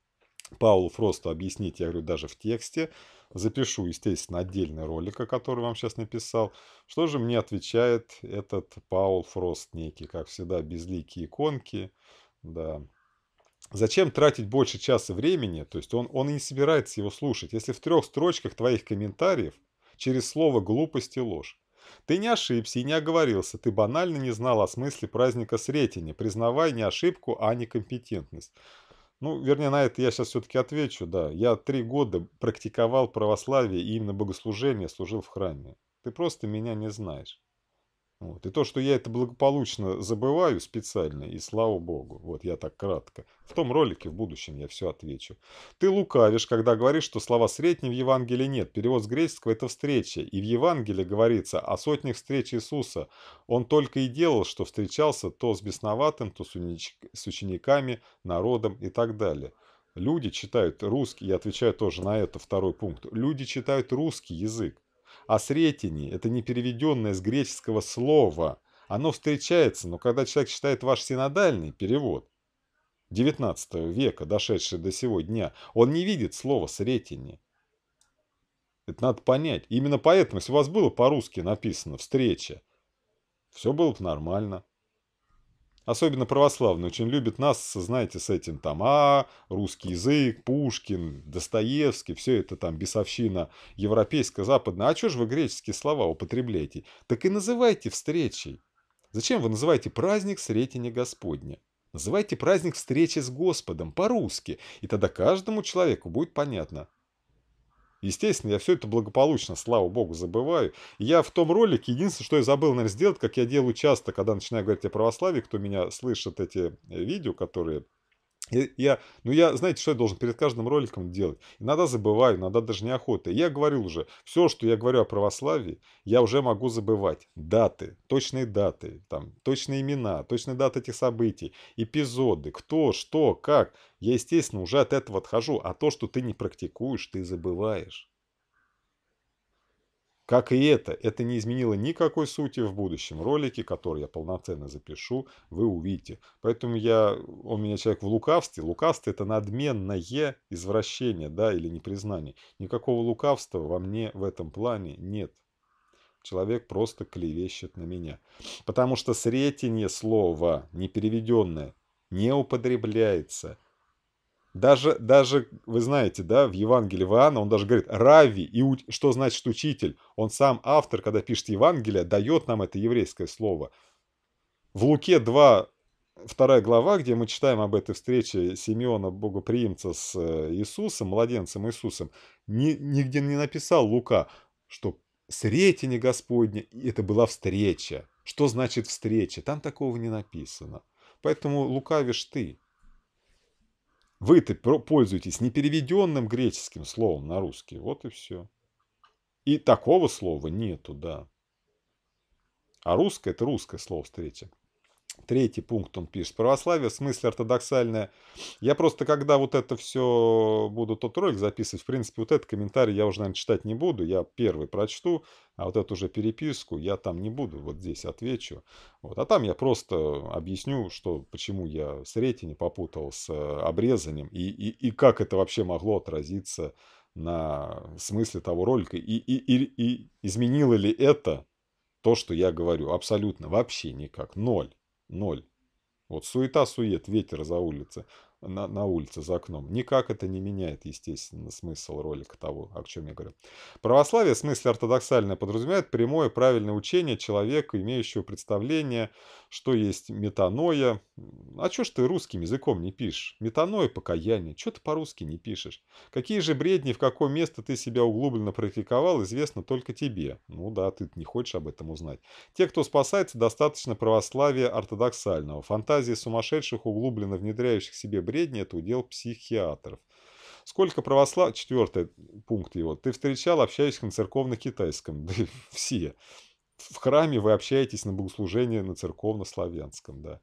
S1: Паулу Фросту объяснить, я говорю, даже в тексте. Запишу, естественно, отдельный ролик, о котором вам сейчас написал. Что же мне отвечает этот Паул Фрост некий? Как всегда, безликие иконки. Да. Зачем тратить больше часа времени? То есть он, он и не собирается его слушать. Если в трех строчках твоих комментариев через слово «глупость» и «ложь». Ты не ошибся и не оговорился, ты банально не знал о смысле праздника Сретения, признавай не ошибку, а некомпетентность. Ну, вернее, на это я сейчас все-таки отвечу, да. Я три года практиковал православие и именно богослужение служил в храме. Ты просто меня не знаешь. Вот. И то, что я это благополучно забываю специально, и слава богу, вот я так кратко. В том ролике в будущем я все отвечу. Ты лукавишь, когда говоришь, что слова «средний» в Евангелии нет. Перевод с греческого – это «встреча». И в Евангелии говорится о сотнях встреч Иисуса. Он только и делал, что встречался то с бесноватым, то с, с учениками, народом и так далее. Люди читают русский, я отвечаю тоже на это, второй пункт. Люди читают русский язык. А сретени – это не переведенное с греческого слово. Оно встречается, но когда человек читает ваш синодальный перевод XIX века, дошедший до сего дня, он не видит слова «сретени». Это надо понять. Именно поэтому, если у вас было по-русски написано «встреча», все было бы нормально особенно православные, очень любят нас, знаете, с этим там А, русский язык, Пушкин, Достоевский, все это там бесовщина европейская, западная. А что же вы греческие слова употребляете? Так и называйте встречей. Зачем вы называете праздник Сретения Господня? Называйте праздник встречи с Господом по-русски, и тогда каждому человеку будет понятно, Естественно, я все это благополучно, слава богу, забываю. Я в том ролике, единственное, что я забыл, наверное, сделать, как я делаю часто, когда начинаю говорить о православии, кто меня слышит эти э, видео, которые я, ну я, знаете, что я должен перед каждым роликом делать? Иногда забываю, иногда даже неохота. Я говорил уже, все, что я говорю о православии, я уже могу забывать. Даты, точные даты, там, точные имена, точные даты этих событий, эпизоды, кто, что, как. Я, естественно, уже от этого отхожу. А то, что ты не практикуешь, ты забываешь. Как и это, это не изменило никакой сути в будущем ролике, который я полноценно запишу, вы увидите. Поэтому я, он меня человек в лукавстве. Лукавство – это надменное извращение, да, или непризнание. Никакого лукавства во мне в этом плане нет. Человек просто клевещет на меня. Потому что сретение слова, непереведенное, не употребляется – даже, даже, вы знаете, да, в Евангелии Иоанна он даже говорит «рави», и у... что значит «учитель». Он сам автор, когда пишет Евангелие, дает нам это еврейское слово. В Луке 2, вторая глава, где мы читаем об этой встрече Симеона Богоприимца с э, Иисусом, младенцем Иисусом, ни, нигде не написал Лука, что «сретение Господне» — это была встреча. Что значит встреча? Там такого не написано. Поэтому лукавишь ты. Вы-то пользуетесь непереведенным греческим словом на русский. Вот и все. И такого слова нету, да. А русское – это русское слово встречи. Третий пункт он пишет. Православие в смысле ортодоксальное. Я просто, когда вот это все буду тот ролик записывать, в принципе, вот этот комментарий я уже, наверное, читать не буду. Я первый прочту, а вот эту уже переписку я там не буду. Вот здесь отвечу. Вот. А там я просто объясню, что, почему я с не попутал с э, обрезанием и, и, и как это вообще могло отразиться на смысле того ролика. И, и, и, и изменило ли это то, что я говорю? Абсолютно. Вообще никак. Ноль. Ноль. Вот суета-сует, ветер за улицы на, на улице за окном. Никак это не меняет, естественно, смысл ролика того, о чем я говорю. Православие в смысле ортодоксальное подразумевает прямое правильное учение человека, имеющего представление, что есть метаноя. А чё ж ты русским языком не пишешь? Метаноя, покаяние. Чё ты по-русски не пишешь? Какие же бредни, в какое место ты себя углубленно практиковал, известно только тебе. Ну да, ты не хочешь об этом узнать. Те, кто спасается, достаточно православия ортодоксального. Фантазии сумасшедших, углубленно внедряющих себе бредни – это удел психиатров. Сколько православ... Четвертый пункт его. Ты встречал, общаясь на церковно-китайском. (laughs) Да все. В храме вы общаетесь на богослужении на церковно-славянском, да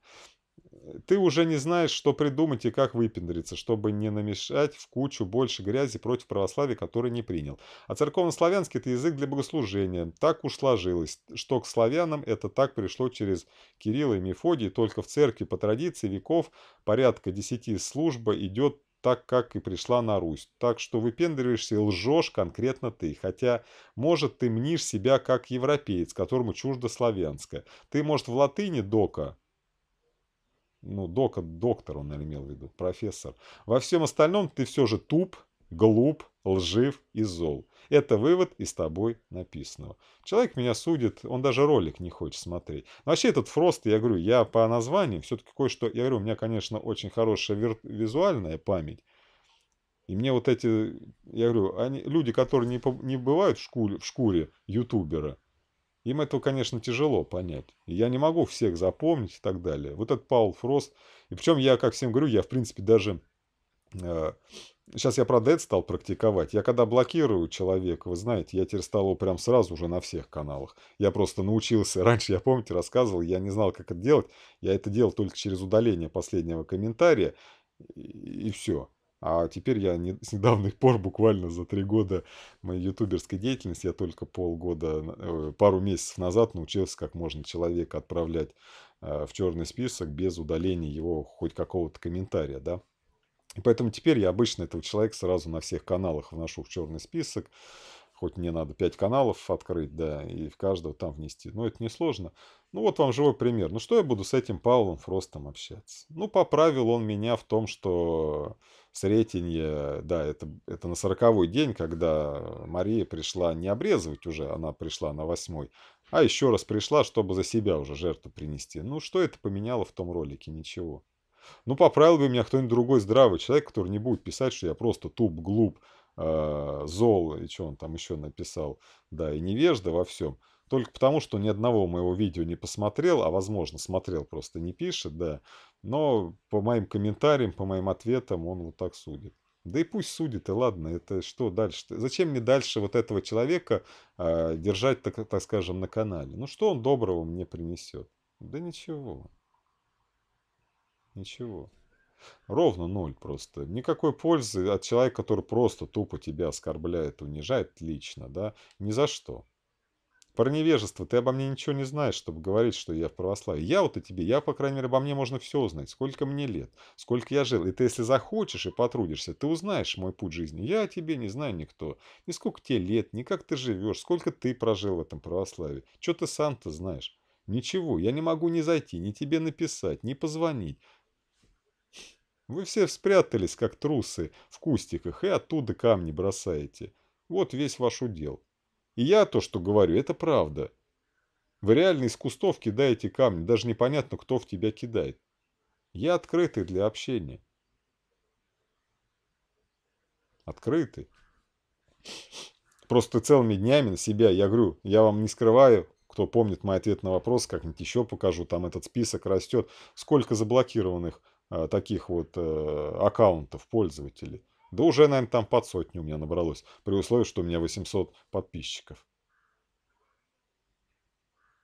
S1: ты уже не знаешь, что придумать и как выпендриться, чтобы не намешать в кучу больше грязи против православия, который не принял. А церковнославянский – это язык для богослужения. Так уж сложилось, что к славянам это так пришло через Кирилла и Мефодий, только в церкви по традиции веков порядка десяти служба идет так, как и пришла на Русь. Так что выпендриваешься и лжешь конкретно ты, хотя, может, ты мнишь себя как европеец, которому чуждо славянское. Ты, может, в латыни «дока» ну, док, доктор он имел в виду, профессор. Во всем остальном ты все же туп, глуп, лжив и зол. Это вывод из тобой написанного. Человек меня судит, он даже ролик не хочет смотреть. Но вообще этот Фрост, я говорю, я по названию все-таки кое-что... Я говорю, у меня, конечно, очень хорошая визуальная память. И мне вот эти, я говорю, они, люди, которые не, не бывают в, шкуре, в шкуре ютубера, им это, конечно, тяжело понять. Я не могу всех запомнить и так далее. Вот этот Паул Фрост. И причем я, как всем говорю, я, в принципе, даже... Э, сейчас я, правда, это стал практиковать. Я когда блокирую человека, вы знаете, я теперь стал его прям сразу уже на всех каналах. Я просто научился. (laughs) Раньше, я помните, рассказывал, я не знал, как это делать. Я это делал только через удаление последнего комментария. И, и все. А теперь я не, с недавних пор, буквально за три года моей ютуберской деятельности, я только полгода, э, пару месяцев назад научился, как можно человека отправлять э, в черный список без удаления его хоть какого-то комментария, да. И поэтому теперь я обычно этого человека сразу на всех каналах вношу в черный список, хоть мне надо 5 каналов открыть, да, и в каждого там внести. Но это несложно. Ну вот вам живой пример. Ну что я буду с этим Павлом Фростом общаться? Ну поправил он меня в том, что Сретенье, да, это, это на сороковой день, когда Мария пришла не обрезывать уже, она пришла на восьмой, а еще раз пришла, чтобы за себя уже жертву принести. Ну, что это поменяло в том ролике? Ничего. Ну, поправил бы меня кто-нибудь другой здравый человек, который не будет писать, что я просто туп, глуп, э, зол, и что он там еще написал, да, и невежда во всем. Только потому, что ни одного моего видео не посмотрел, а, возможно, смотрел, просто не пишет, да. Но по моим комментариям, по моим ответам он вот так судит. Да и пусть судит, и ладно, это что дальше? Зачем мне дальше вот этого человека э, держать, так, так скажем, на канале? Ну что он доброго мне принесет? Да ничего. Ничего. Ровно ноль просто. Никакой пользы от человека, который просто тупо тебя оскорбляет, унижает лично, да, ни за что. Про невежество. Ты обо мне ничего не знаешь, чтобы говорить, что я в православии. Я вот и тебе. Я, по крайней мере, обо мне можно все узнать. Сколько мне лет, сколько я жил. И ты, если захочешь и потрудишься, ты узнаешь мой путь жизни. Я о тебе не знаю никто. Ни сколько тебе лет, ни как ты живешь, сколько ты прожил в этом православии. Что ты сам-то знаешь? Ничего. Я не могу ни зайти, ни тебе написать, ни позвонить. Вы все спрятались, как трусы, в кустиках, и оттуда камни бросаете. Вот весь ваш удел. И я то, что говорю, это правда. В реальной из кустов кидаете камни, даже непонятно, кто в тебя кидает. Я открытый для общения. Открытый. Просто целыми днями на себя, я говорю, я вам не скрываю, кто помнит мой ответ на вопрос, как-нибудь еще покажу, там этот список растет, сколько заблокированных э, таких вот э, аккаунтов пользователей. Да уже, наверное, там под сотню у меня набралось, при условии, что у меня 800 подписчиков.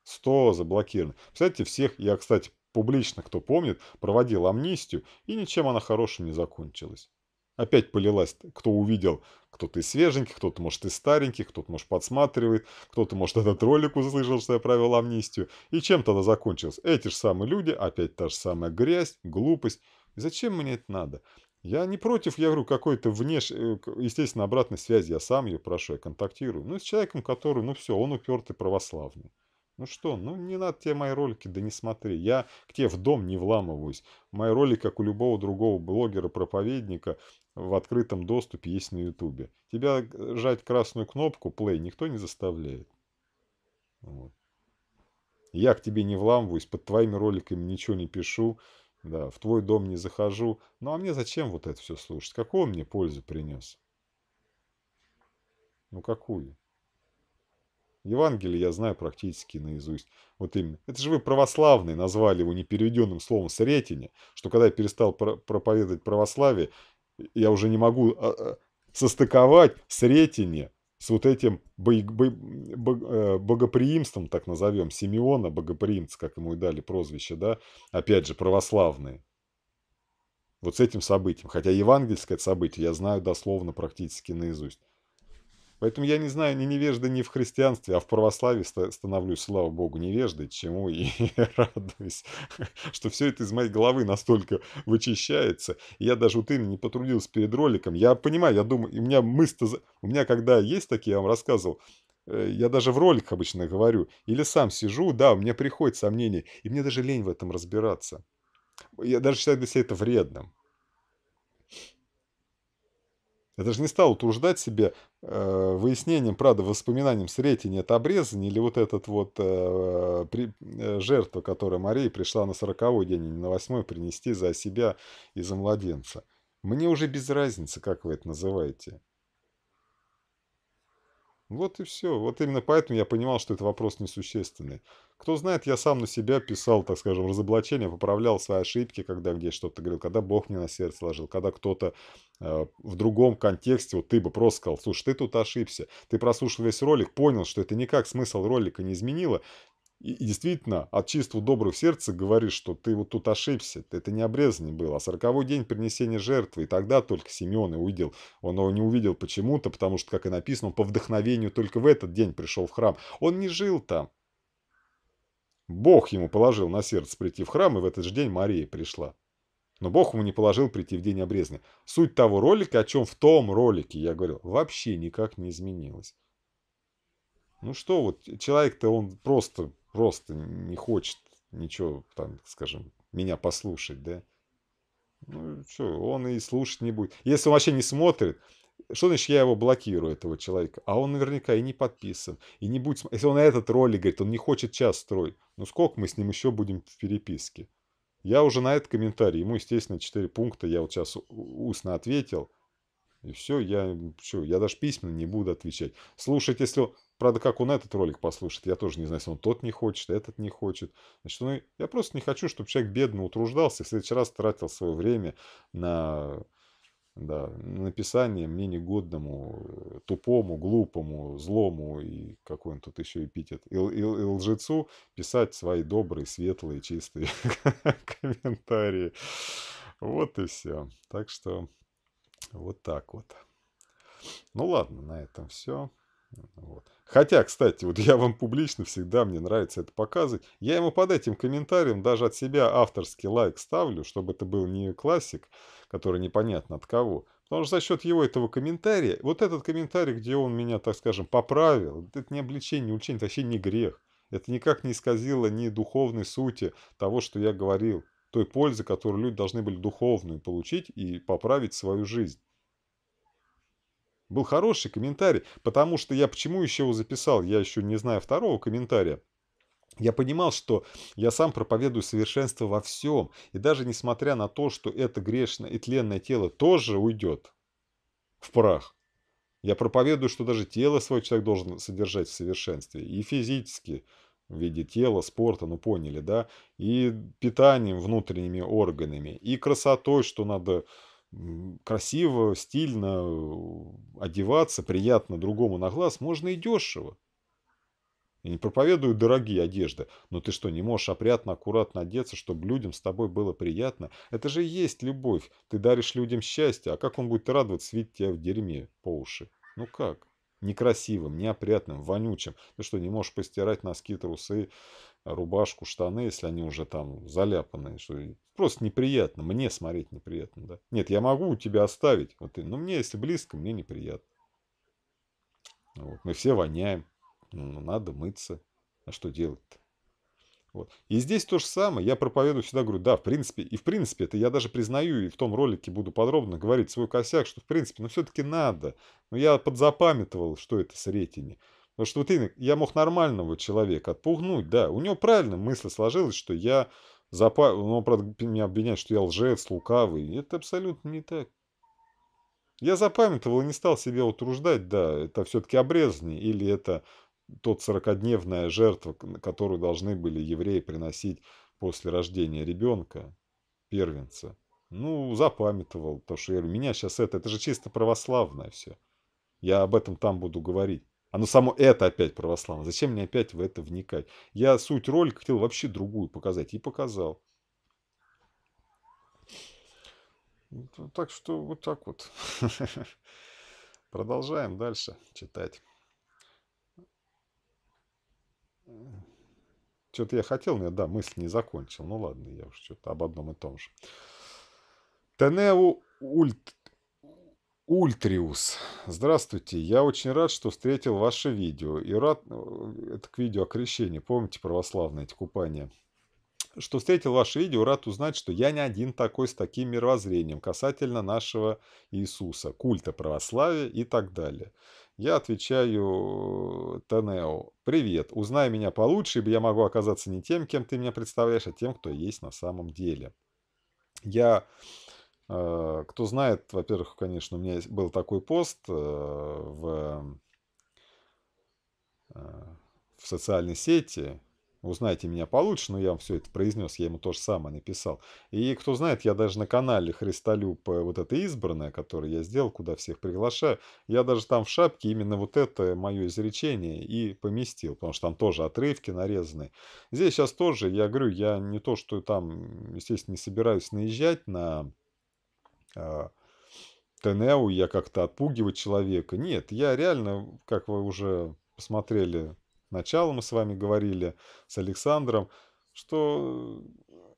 S1: 100 заблокированы. Кстати, всех, я, кстати, публично, кто помнит, проводил амнистию, и ничем она хорошим не закончилась. Опять полилась, кто увидел, кто-то из свеженьких, кто-то, может, из стареньких, кто-то, может, подсматривает, кто-то, может, этот ролик услышал, что я провел амнистию. И чем она закончилась? Эти же самые люди, опять та же самая грязь, глупость. Зачем мне это надо? Я не против, я говорю, какой-то внеш... Э, естественно, обратной связи. Я сам ее прошу, я контактирую. Ну, с человеком, который, ну все, он упертый православный. Ну что, ну не надо тебе мои ролики, да не смотри. Я к тебе в дом не вламываюсь. Мои ролики, как у любого другого блогера-проповедника, в открытом доступе есть на ютубе. Тебя э, жать красную кнопку play никто не заставляет. Вот. Я к тебе не вламываюсь, под твоими роликами ничего не пишу. Да, в твой дом не захожу. Ну а мне зачем вот это все слушать? Какого мне пользу принес? Ну какую? Евангелие я знаю практически наизусть. Вот именно. Это же вы православные назвали его непереведенным словом сретение, что когда я перестал про проповедовать православие, я уже не могу а, а, состыковать сретение с вот этим э, богоприимством, так назовем, Симеона, богоприимца, как ему и дали прозвище, да, опять же, православные. Вот с этим событием. Хотя евангельское событие я знаю дословно практически наизусть. Поэтому я не знаю ни невежды ни в христианстве, а в православии становлюсь, слава богу, невеждой, чему и (laughs) радуюсь, что все это из моей головы настолько вычищается. Я даже вот именно не потрудился перед роликом. Я понимаю, я думаю, у меня мысль... У меня когда есть такие, я вам рассказывал, э, я даже в роликах обычно говорю, или сам сижу, да, у меня приходит сомнение, и мне даже лень в этом разбираться. Я даже считаю для себя это вредным. Я даже не стал утруждать себе э, выяснением, правда, воспоминанием Сретения это обрезания или вот этот вот э, при, э, жертва, которая Мария пришла на сороковой день, а не на восьмой, принести за себя и за младенца. Мне уже без разницы, как вы это называете. Вот и все. Вот именно поэтому я понимал, что это вопрос несущественный. Кто знает, я сам на себя писал, так скажем, разоблачения, поправлял свои ошибки, когда где что-то говорил, когда Бог мне на сердце ложил, когда кто-то э, в другом контексте, вот ты бы просто сказал, слушай, ты тут ошибся, ты прослушал весь ролик, понял, что это никак смысл ролика не изменило, и, и действительно, от чистого доброго сердца говоришь, что ты вот тут ошибся, это не обрезание было, а сороковой день принесения жертвы, и тогда только Симеон и увидел. Он его не увидел почему-то, потому что, как и написано, он по вдохновению только в этот день пришел в храм. Он не жил там. Бог ему положил на сердце прийти в храм, и в этот же день Мария пришла. Но Бог ему не положил прийти в день обрезания. Суть того ролика, о чем в том ролике я говорил, вообще никак не изменилась. Ну что, вот человек-то он просто просто не хочет ничего, там, скажем, меня послушать, да. Ну, что, он и слушать не будет. Если он вообще не смотрит, что значит я его блокирую, этого человека? А он наверняка и не подписан, и не будет... Если он на этот ролик говорит, он не хочет час строить, ну сколько мы с ним еще будем в переписке? Я уже на этот комментарий, ему, естественно, 4 пункта, я вот сейчас устно ответил, и все, я, все, я даже письменно не буду отвечать. Слушать, если Правда, как он этот ролик послушает, я тоже не знаю, если он тот не хочет, этот не хочет. Значит, ну, я просто не хочу, чтобы человек бедно утруждался, и в следующий раз тратил свое время на да, написание мне негодному, э, тупому, глупому, злому и какой он тут еще эпитет, и, и, и лжецу писать свои добрые, светлые, чистые (laughs) комментарии. Вот и все. Так что вот так вот. Ну ладно, на этом все. Вот. Хотя, кстати, вот я вам публично всегда, мне нравится это показывать. Я ему под этим комментарием даже от себя авторский лайк ставлю, чтобы это был не классик, который непонятно от кого. Потому что за счет его этого комментария, вот этот комментарий, где он меня, так скажем, поправил, это не обличение, не уличение, вообще не грех. Это никак не исказило ни духовной сути того, что я говорил, той пользы, которую люди должны были духовную получить и поправить свою жизнь. Был хороший комментарий, потому что я почему еще его записал, я еще не знаю второго комментария. Я понимал, что я сам проповедую совершенство во всем, и даже несмотря на то, что это грешное и тленное тело тоже уйдет в прах, я проповедую, что даже тело свой человек должен содержать в совершенстве, и физически, в виде тела, спорта, ну поняли, да, и питанием внутренними органами, и красотой, что надо красиво, стильно э, одеваться, приятно другому на глаз, можно и дешево. Я не проповедую дорогие одежды, но ты что, не можешь опрятно, аккуратно одеться, чтобы людям с тобой было приятно? Это же и есть любовь. Ты даришь людям счастье, а как он будет радоваться, видеть тебя в дерьме по уши? Ну как? Некрасивым, неопрятным, вонючим. Ты что, не можешь постирать носки, трусы, рубашку, штаны, если они уже там заляпанные. Что... Просто неприятно, мне смотреть неприятно. Да? Нет, я могу у тебя оставить, вот, но мне, если близко, мне неприятно. Вот. Мы все воняем, ну, надо мыться. А что делать-то? Вот. И здесь то же самое, я проповедую всегда, говорю, да, в принципе, и в принципе, это я даже признаю, и в том ролике буду подробно говорить свой косяк, что в принципе, ну все-таки надо. Но ну, я подзапамятовал, что это с ретини. Потому ну, что вот э, я мог нормального человека отпугнуть, да. У него правильно мысль сложилась, что я запа... Он, правда, меня обвиняет, что я лжец, лукавый. Это абсолютно не так. Я запамятовал и не стал себя утруждать, да, это все-таки обрезанный или это тот 40-дневная жертва, которую должны были евреи приносить после рождения ребенка, первенца. Ну, запамятовал, потому что я говорю, меня сейчас это, это же чисто православное все. Я об этом там буду говорить. Оно а само это опять православное, Зачем мне опять в это вникать? Я суть ролика хотел вообще другую показать. И показал. Так что вот так вот. (laughs) Продолжаем дальше читать. Что-то я хотел, но я, да, мысль не закончил. Ну ладно, я уж что-то об одном и том же. Тенеу ульт Ультриус. Здравствуйте, я очень рад, что встретил ваше видео. И рад, э, это к видео о крещении, помните православное эти купания? Что встретил ваше видео, рад узнать, что я не один такой с таким мировоззрением касательно нашего Иисуса, культа православия и так далее. Я отвечаю э, Тенео. Привет, узнай меня получше, ибо я могу оказаться не тем, кем ты меня представляешь, а тем, кто есть на самом деле. Я Э, кто знает, во-первых, конечно, у меня был такой пост э, в, э, в социальной сети. Узнайте меня получше, но я вам все это произнес, я ему то же самое написал. И кто знает, я даже на канале Христолюб, вот это избранное, которое я сделал, куда всех приглашаю, я даже там в шапке именно вот это мое изречение и поместил, потому что там тоже отрывки нарезаны. Здесь сейчас тоже, я говорю, я не то, что там, естественно, не собираюсь наезжать на а, Тенеу, я как-то отпугивать человека. Нет, я реально, как вы уже посмотрели начало, мы с вами говорили с Александром, что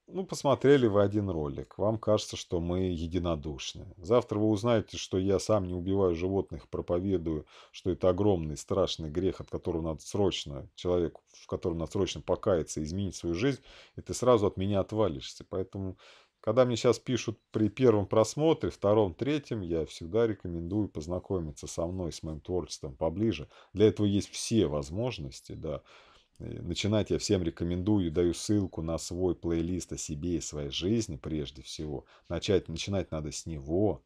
S1: ну, посмотрели вы один ролик, вам кажется, что мы единодушны. Завтра вы узнаете, что я сам не убиваю животных, проповедую, что это огромный страшный грех, от которого надо срочно, человек, в котором надо срочно покаяться, изменить свою жизнь, и ты сразу от меня отвалишься. Поэтому когда мне сейчас пишут при первом просмотре, втором, третьем, я всегда рекомендую познакомиться со мной, с моим творчеством поближе. Для этого есть все возможности, да. Начинать я всем рекомендую, даю ссылку на свой плейлист о себе и своей жизни прежде всего. Начать, начинать надо с него,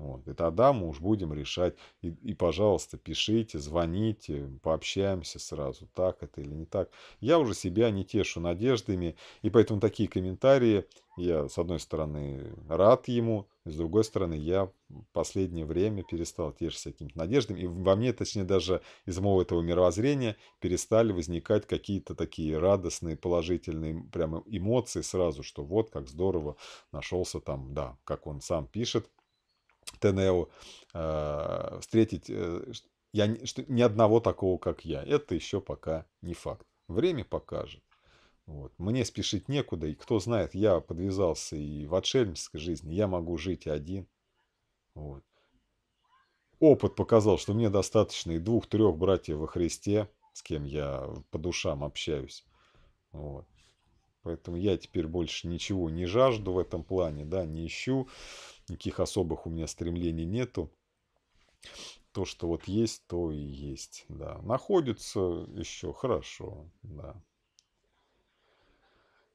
S1: вот. И тогда мы уж будем решать. И, и, пожалуйста, пишите, звоните, пообщаемся сразу, так это или не так. Я уже себя не тешу надеждами, и поэтому такие комментарии, я, с одной стороны, рад ему, с другой стороны, я в последнее время перестал тешиться какими-то надеждами, и во мне, точнее, даже из моего этого мировоззрения перестали возникать какие-то такие радостные, положительные прямо эмоции сразу, что вот как здорово нашелся там, да, как он сам пишет, ТНЛ э, встретить э, я, что, ни одного такого, как я. Это еще пока не факт. Время покажет. Вот. Мне спешить некуда, и кто знает, я подвязался и в отшельнической жизни, я могу жить один. Вот. Опыт показал, что мне достаточно и двух-трех братьев во Христе, с кем я по душам общаюсь. Вот. Поэтому я теперь больше ничего не жажду в этом плане, да, не ищу никаких особых у меня стремлений нету. То, что вот есть, то и есть. Да. Находится еще хорошо. Да.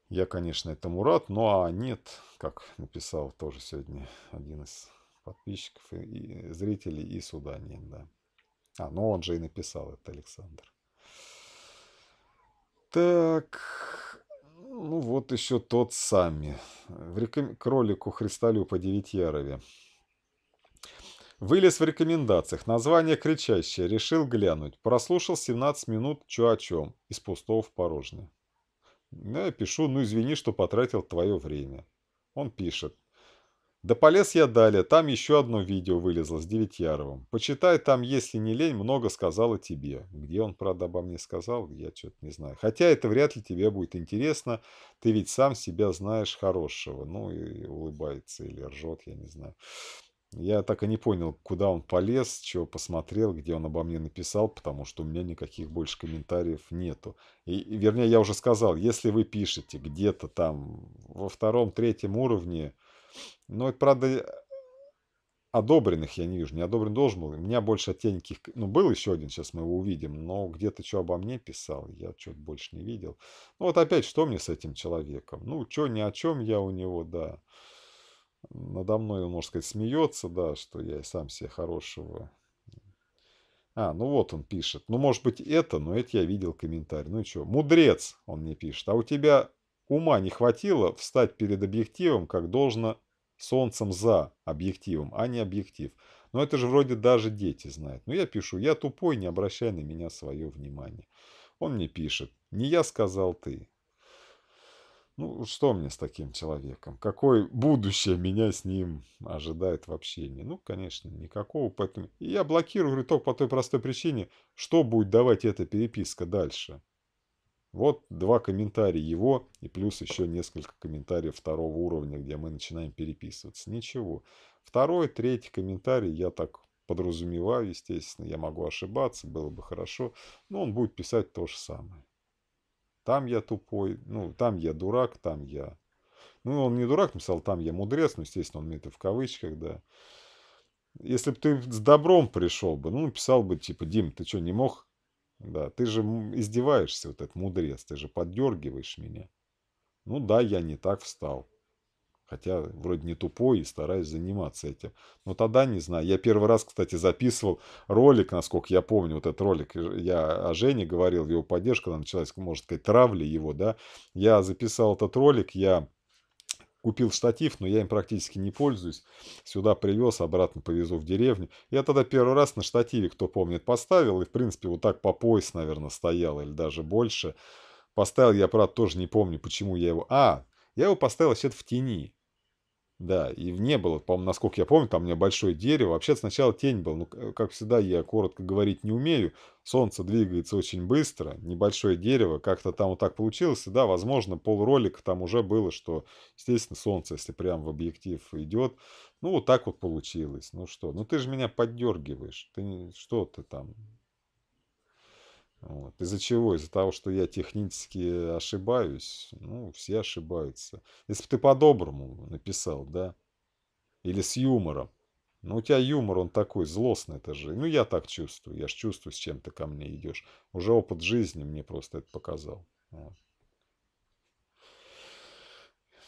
S1: Я, конечно, этому рад. Ну а нет, как написал тоже сегодня один из подписчиков и, и зрителей, и суда нет, да. А, ну он же и написал это, Александр. Так, ну вот еще тот сами. Реком... ролику Христолю по Девятьярове. Вылез в рекомендациях. Название кричащее. Решил глянуть. Прослушал 17 минут чё о чем. Из пустого в порожнее. Я пишу, ну извини, что потратил твое время. Он пишет. Да полез я далее, там еще одно видео вылезло с Девятьяровым. Почитай, там, если не лень, много сказала тебе. Где он, правда, обо мне сказал, я что-то не знаю. Хотя это вряд ли тебе будет интересно, ты ведь сам себя знаешь хорошего. Ну, и улыбается или ржет, я не знаю. Я так и не понял, куда он полез, чего посмотрел, где он обо мне написал, потому что у меня никаких больше комментариев нету. И, вернее, я уже сказал, если вы пишете где-то там во втором, третьем уровне, но это, правда, одобренных я не вижу. Не одобрен должен был. У меня больше от Ну, был еще один, сейчас мы его увидим. Но где-то что обо мне писал, я что-то больше не видел. Ну, вот опять, что мне с этим человеком? Ну, что, ни о чем я у него, да. Надо мной он, можно сказать, смеется, да, что я и сам себе хорошего... А, ну вот он пишет. Ну, может быть, это, но это я видел комментарий. Ну и что? Мудрец, он мне пишет. А у тебя ума не хватило встать перед объективом, как должно солнцем за объективом, а не объектив. Но это же вроде даже дети знают. Но ну, я пишу, я тупой, не обращай на меня свое внимание. Он мне пишет, не я сказал ты. Ну, что мне с таким человеком? Какое будущее меня с ним ожидает в общении? Ну, конечно, никакого. Поэтому я блокирую, говорю, только по той простой причине, что будет давать эта переписка дальше. Вот два комментария его и плюс еще несколько комментариев второго уровня, где мы начинаем переписываться. Ничего. Второй, третий комментарий я так подразумеваю, естественно, я могу ошибаться, было бы хорошо, но он будет писать то же самое. Там я тупой, ну, там я дурак, там я... Ну, он не дурак написал, там я мудрец, но, естественно, он это в кавычках, да. Если бы ты с добром пришел бы, ну, написал бы, типа, Дим, ты что, не мог да, ты же издеваешься, вот этот мудрец, ты же поддергиваешь меня. Ну да, я не так встал. Хотя вроде не тупой и стараюсь заниматься этим. Но тогда не знаю. Я первый раз, кстати, записывал ролик, насколько я помню, вот этот ролик. Э, я о Жене говорил, его поддержка, она началась, может сказать, травли его, да. Я записал этот ролик, я Купил штатив, но я им практически не пользуюсь. Сюда привез, обратно повезу в деревню. Я тогда первый раз на штативе, кто помнит, поставил. И, в принципе, вот так по пояс, наверное, стоял или даже больше. Поставил я, правда, тоже не помню, почему я его... А, я его поставил вообще-то в тени. Да, и не было, по насколько я помню, там у меня большое дерево. Вообще сначала тень была, ну э, как всегда, я коротко говорить не умею. Солнце двигается очень быстро, небольшое дерево, как-то там вот так получилось. И да, возможно, полролика там уже было, что, естественно, солнце, если прям в объектив идет. Ну, вот так вот получилось. Ну что, ну ты же меня поддергиваешь. Ты что ты там? Вот. Из-за чего? Из-за того, что я технически ошибаюсь. Ну, все ошибаются. Если бы ты по-доброму написал, да, или с юмором, но ну, у тебя юмор, он такой злостный, это же. Ну, я так чувствую. Я же чувствую, с чем ты ко мне идешь. Уже опыт жизни мне просто это показал. Вот.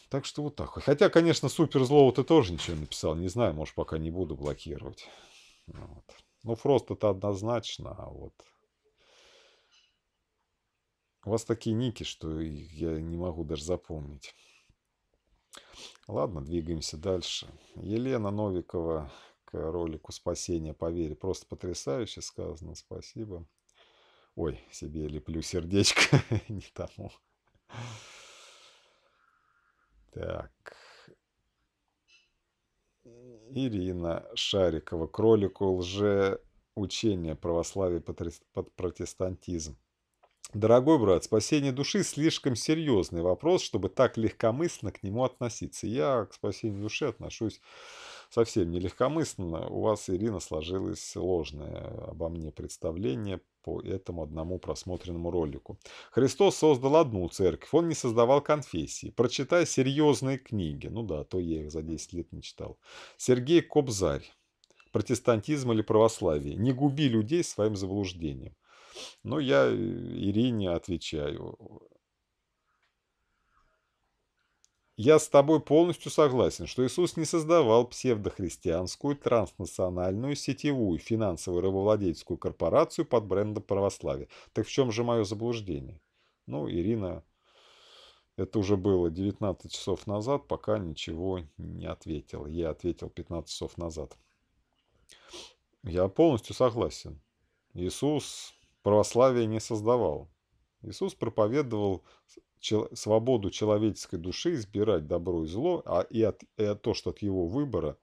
S1: Так что вот так. Хотя, конечно, супер злого ты тоже ничего не написал. Не знаю, может, пока не буду блокировать. Вот. Ну, просто это однозначно, а вот у вас такие ники, что я не могу даже запомнить. Ладно, двигаемся дальше. Елена Новикова к ролику «Спасение по вере». Просто потрясающе сказано. Спасибо. Ой, себе леплю сердечко. (laughs) не тому. Так. Ирина Шарикова. Кролику лже учение православие протестантизм. Дорогой брат, спасение души – слишком серьезный вопрос, чтобы так легкомысленно к нему относиться. Я к спасению души отношусь совсем не легкомысленно. У вас, Ирина, сложилось ложное обо мне представление по этому одному просмотренному ролику. Христос создал одну церковь, он не создавал конфессии. Прочитай серьезные книги. Ну да, а то я их за 10 лет не читал. Сергей Кобзарь. Протестантизм или православие. Не губи людей своим заблуждением. Но я э, Ирине отвечаю. Я с тобой полностью согласен, что Иисус не создавал псевдохристианскую, транснациональную, сетевую, финансовую рабовладельческую корпорацию под брендом православия. Так в чем же мое заблуждение? Ну, Ирина, это уже было 19 часов назад, пока ничего не ответил. Я ответил 15 часов назад. Я полностью согласен. Иисус Православие не создавал. Иисус проповедовал свободу человеческой души избирать добро и зло, а и, от, и от то, что от его выбора,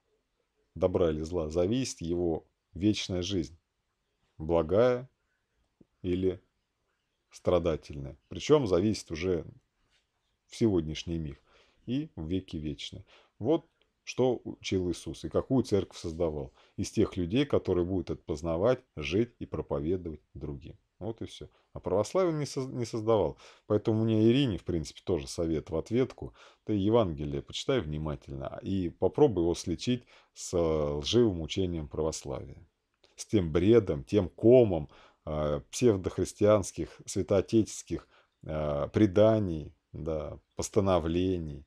S1: добра или зла, зависит его вечная жизнь, благая или страдательная. Причем зависит уже в сегодняшний миг и в веки вечные. Вот что учил Иисус и какую церковь создавал. Из тех людей, которые будут это познавать, жить и проповедовать другим. Вот и все. А православие не, со не создавал. Поэтому мне Ирине, в принципе, тоже совет в ответку. Ты Евангелие почитай внимательно и попробуй его слечить с э, лживым учением православия. С тем бредом, тем комом э, псевдохристианских, святоотеческих э, преданий, да, постановлений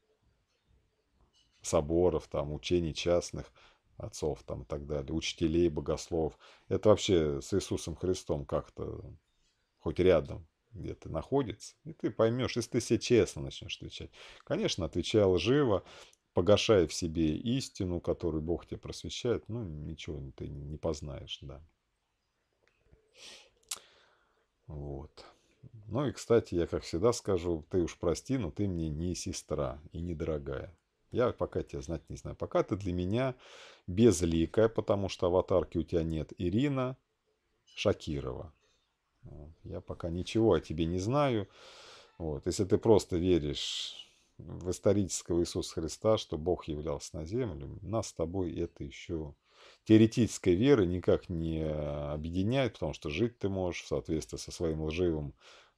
S1: соборов, там, учений частных отцов там, и так далее, учителей, богословов. Это вообще с Иисусом Христом как-то хоть рядом где то находится, и ты поймешь, если ты себе честно начнешь отвечать. Конечно, отвечая лживо, погашая в себе истину, которую Бог тебе просвещает, ну, ничего ты не познаешь, да. Вот. Ну и, кстати, я, как всегда, скажу, ты уж прости, но ты мне не сестра и не дорогая. Я пока тебя знать не знаю. Пока ты для меня безликая, потому что аватарки у тебя нет. Ирина Шакирова. Я пока ничего о тебе не знаю. Вот. Если ты просто веришь в исторического Иисуса Христа, что Бог являлся на землю, нас с тобой это еще теоретической веры никак не объединяет, потому что жить ты можешь в соответствии со своим лживым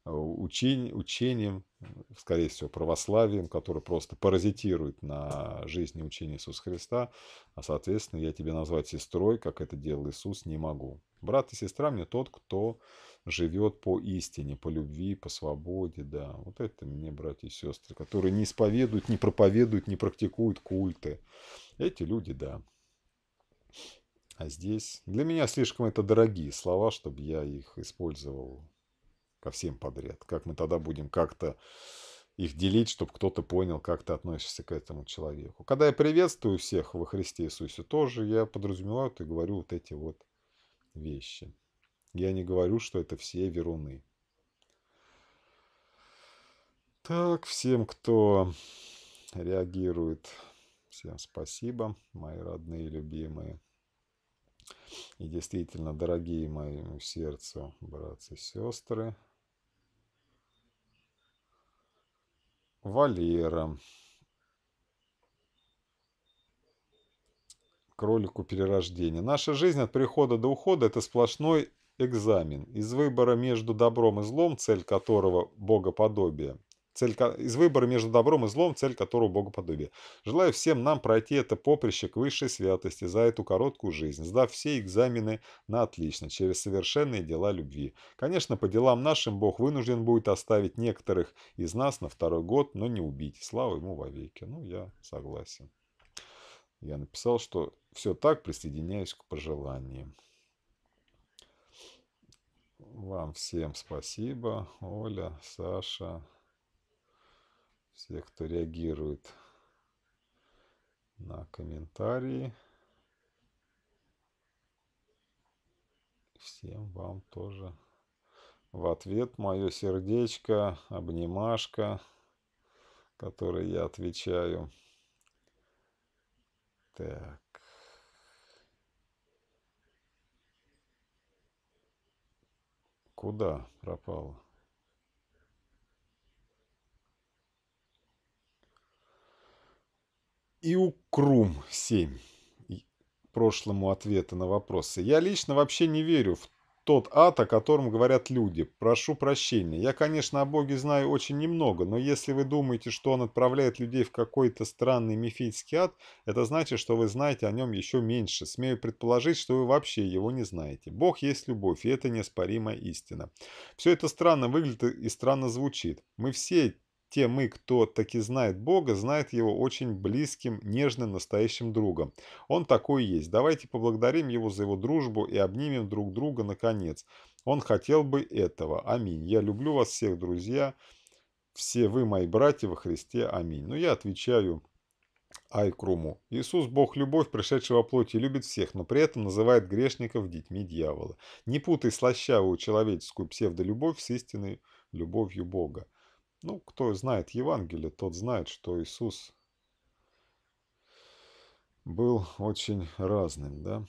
S1: учень, учением, э, скорее всего, православием, которое просто паразитирует на жизни учения Иисуса Христа, а, соответственно, я тебе назвать сестрой, как это делал Иисус, не могу. Брат и сестра мне тот, кто живет по истине, по любви, по свободе, да. Вот это мне братья и сестры, которые не исповедуют, не проповедуют, не практикуют культы. Эти люди, да. А здесь для меня слишком это дорогие слова, чтобы я их использовал ко всем подряд. Как мы тогда будем как-то их делить, чтобы кто-то понял, как ты относишься к этому человеку. Когда я приветствую всех во Христе Иисусе, тоже я подразумеваю и говорю вот эти вот вещи. Я не говорю, что это все веруны. Так, всем, кто реагирует, всем спасибо, мои родные, любимые. И действительно, дорогие моему сердцу братцы и сестры, Валера. Кролику перерождения. Наша жизнь от прихода до ухода – это сплошной экзамен. Из выбора между добром и злом, цель которого – богоподобие – цель, из выбора между добром и злом, цель которого богоподобие. Желаю всем нам пройти это поприще к высшей святости за эту короткую жизнь, сдав все экзамены на отлично, через совершенные дела любви. Конечно, по делам нашим Бог вынужден будет оставить некоторых из нас на второй год, но не убить. Слава ему вовеки. Ну, я согласен. Я написал, что все так, присоединяюсь к пожеланиям. Вам всем спасибо, Оля, Саша всех, кто реагирует на комментарии. Всем вам тоже в ответ мое сердечко, обнимашка, которой я отвечаю. Так. Куда пропало? И Иукрум-7 прошлому ответа на вопросы. Я лично вообще не верю в тот ад, о котором говорят люди. Прошу прощения. Я, конечно, о Боге знаю очень немного, но если вы думаете, что он отправляет людей в какой-то странный мифический ад, это значит, что вы знаете о нем еще меньше. Смею предположить, что вы вообще его не знаете. Бог есть любовь, и это неоспоримая истина. Все это странно выглядит и странно звучит. Мы все те мы, кто таки знает Бога, знает Его очень близким, нежным, настоящим другом. Он такой есть. Давайте поблагодарим Его за Его дружбу и обнимем друг друга наконец. Он хотел бы этого. Аминь. Я люблю вас всех, друзья. Все вы мои братья во Христе. Аминь. Но ну, я отвечаю Айкруму. Иисус, Бог любовь, пришедший во плоти, любит всех, но при этом называет грешников детьми дьявола. Не путай слащавую человеческую псевдолюбовь с истинной любовью Бога. Ну, кто знает Евангелие, тот знает, что Иисус был очень разным, да.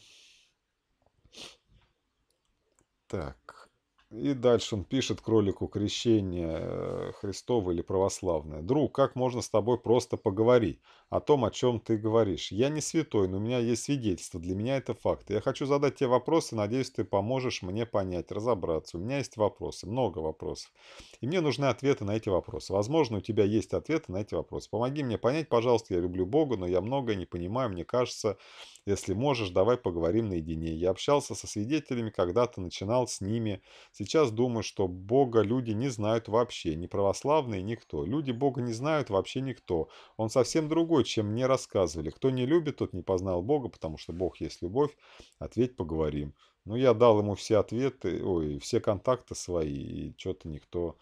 S1: Так. И дальше он пишет кролику крещение э, Христова или православное. «Друг, как можно с тобой просто поговорить? о том, о чем ты говоришь. Я не святой, но у меня есть свидетельство. Для меня это факт. Я хочу задать тебе вопросы. Надеюсь, ты поможешь мне понять, разобраться. У меня есть вопросы. Много вопросов. И мне нужны ответы на эти вопросы. Возможно, у тебя есть ответы на эти вопросы. Помоги мне понять, пожалуйста. Я люблю Бога, но я многое не понимаю. Мне кажется, если можешь, давай поговорим наедине. Я общался со свидетелями, когда-то начинал с ними. Сейчас думаю, что Бога люди не знают вообще. Ни православные, никто. Люди Бога не знают вообще никто. Он совсем другой такое, чем мне рассказывали. Кто не любит, тот не познал Бога, потому что Бог есть любовь. Ответь, поговорим. Ну, я дал ему все ответы, ой, все контакты свои, и что-то никто...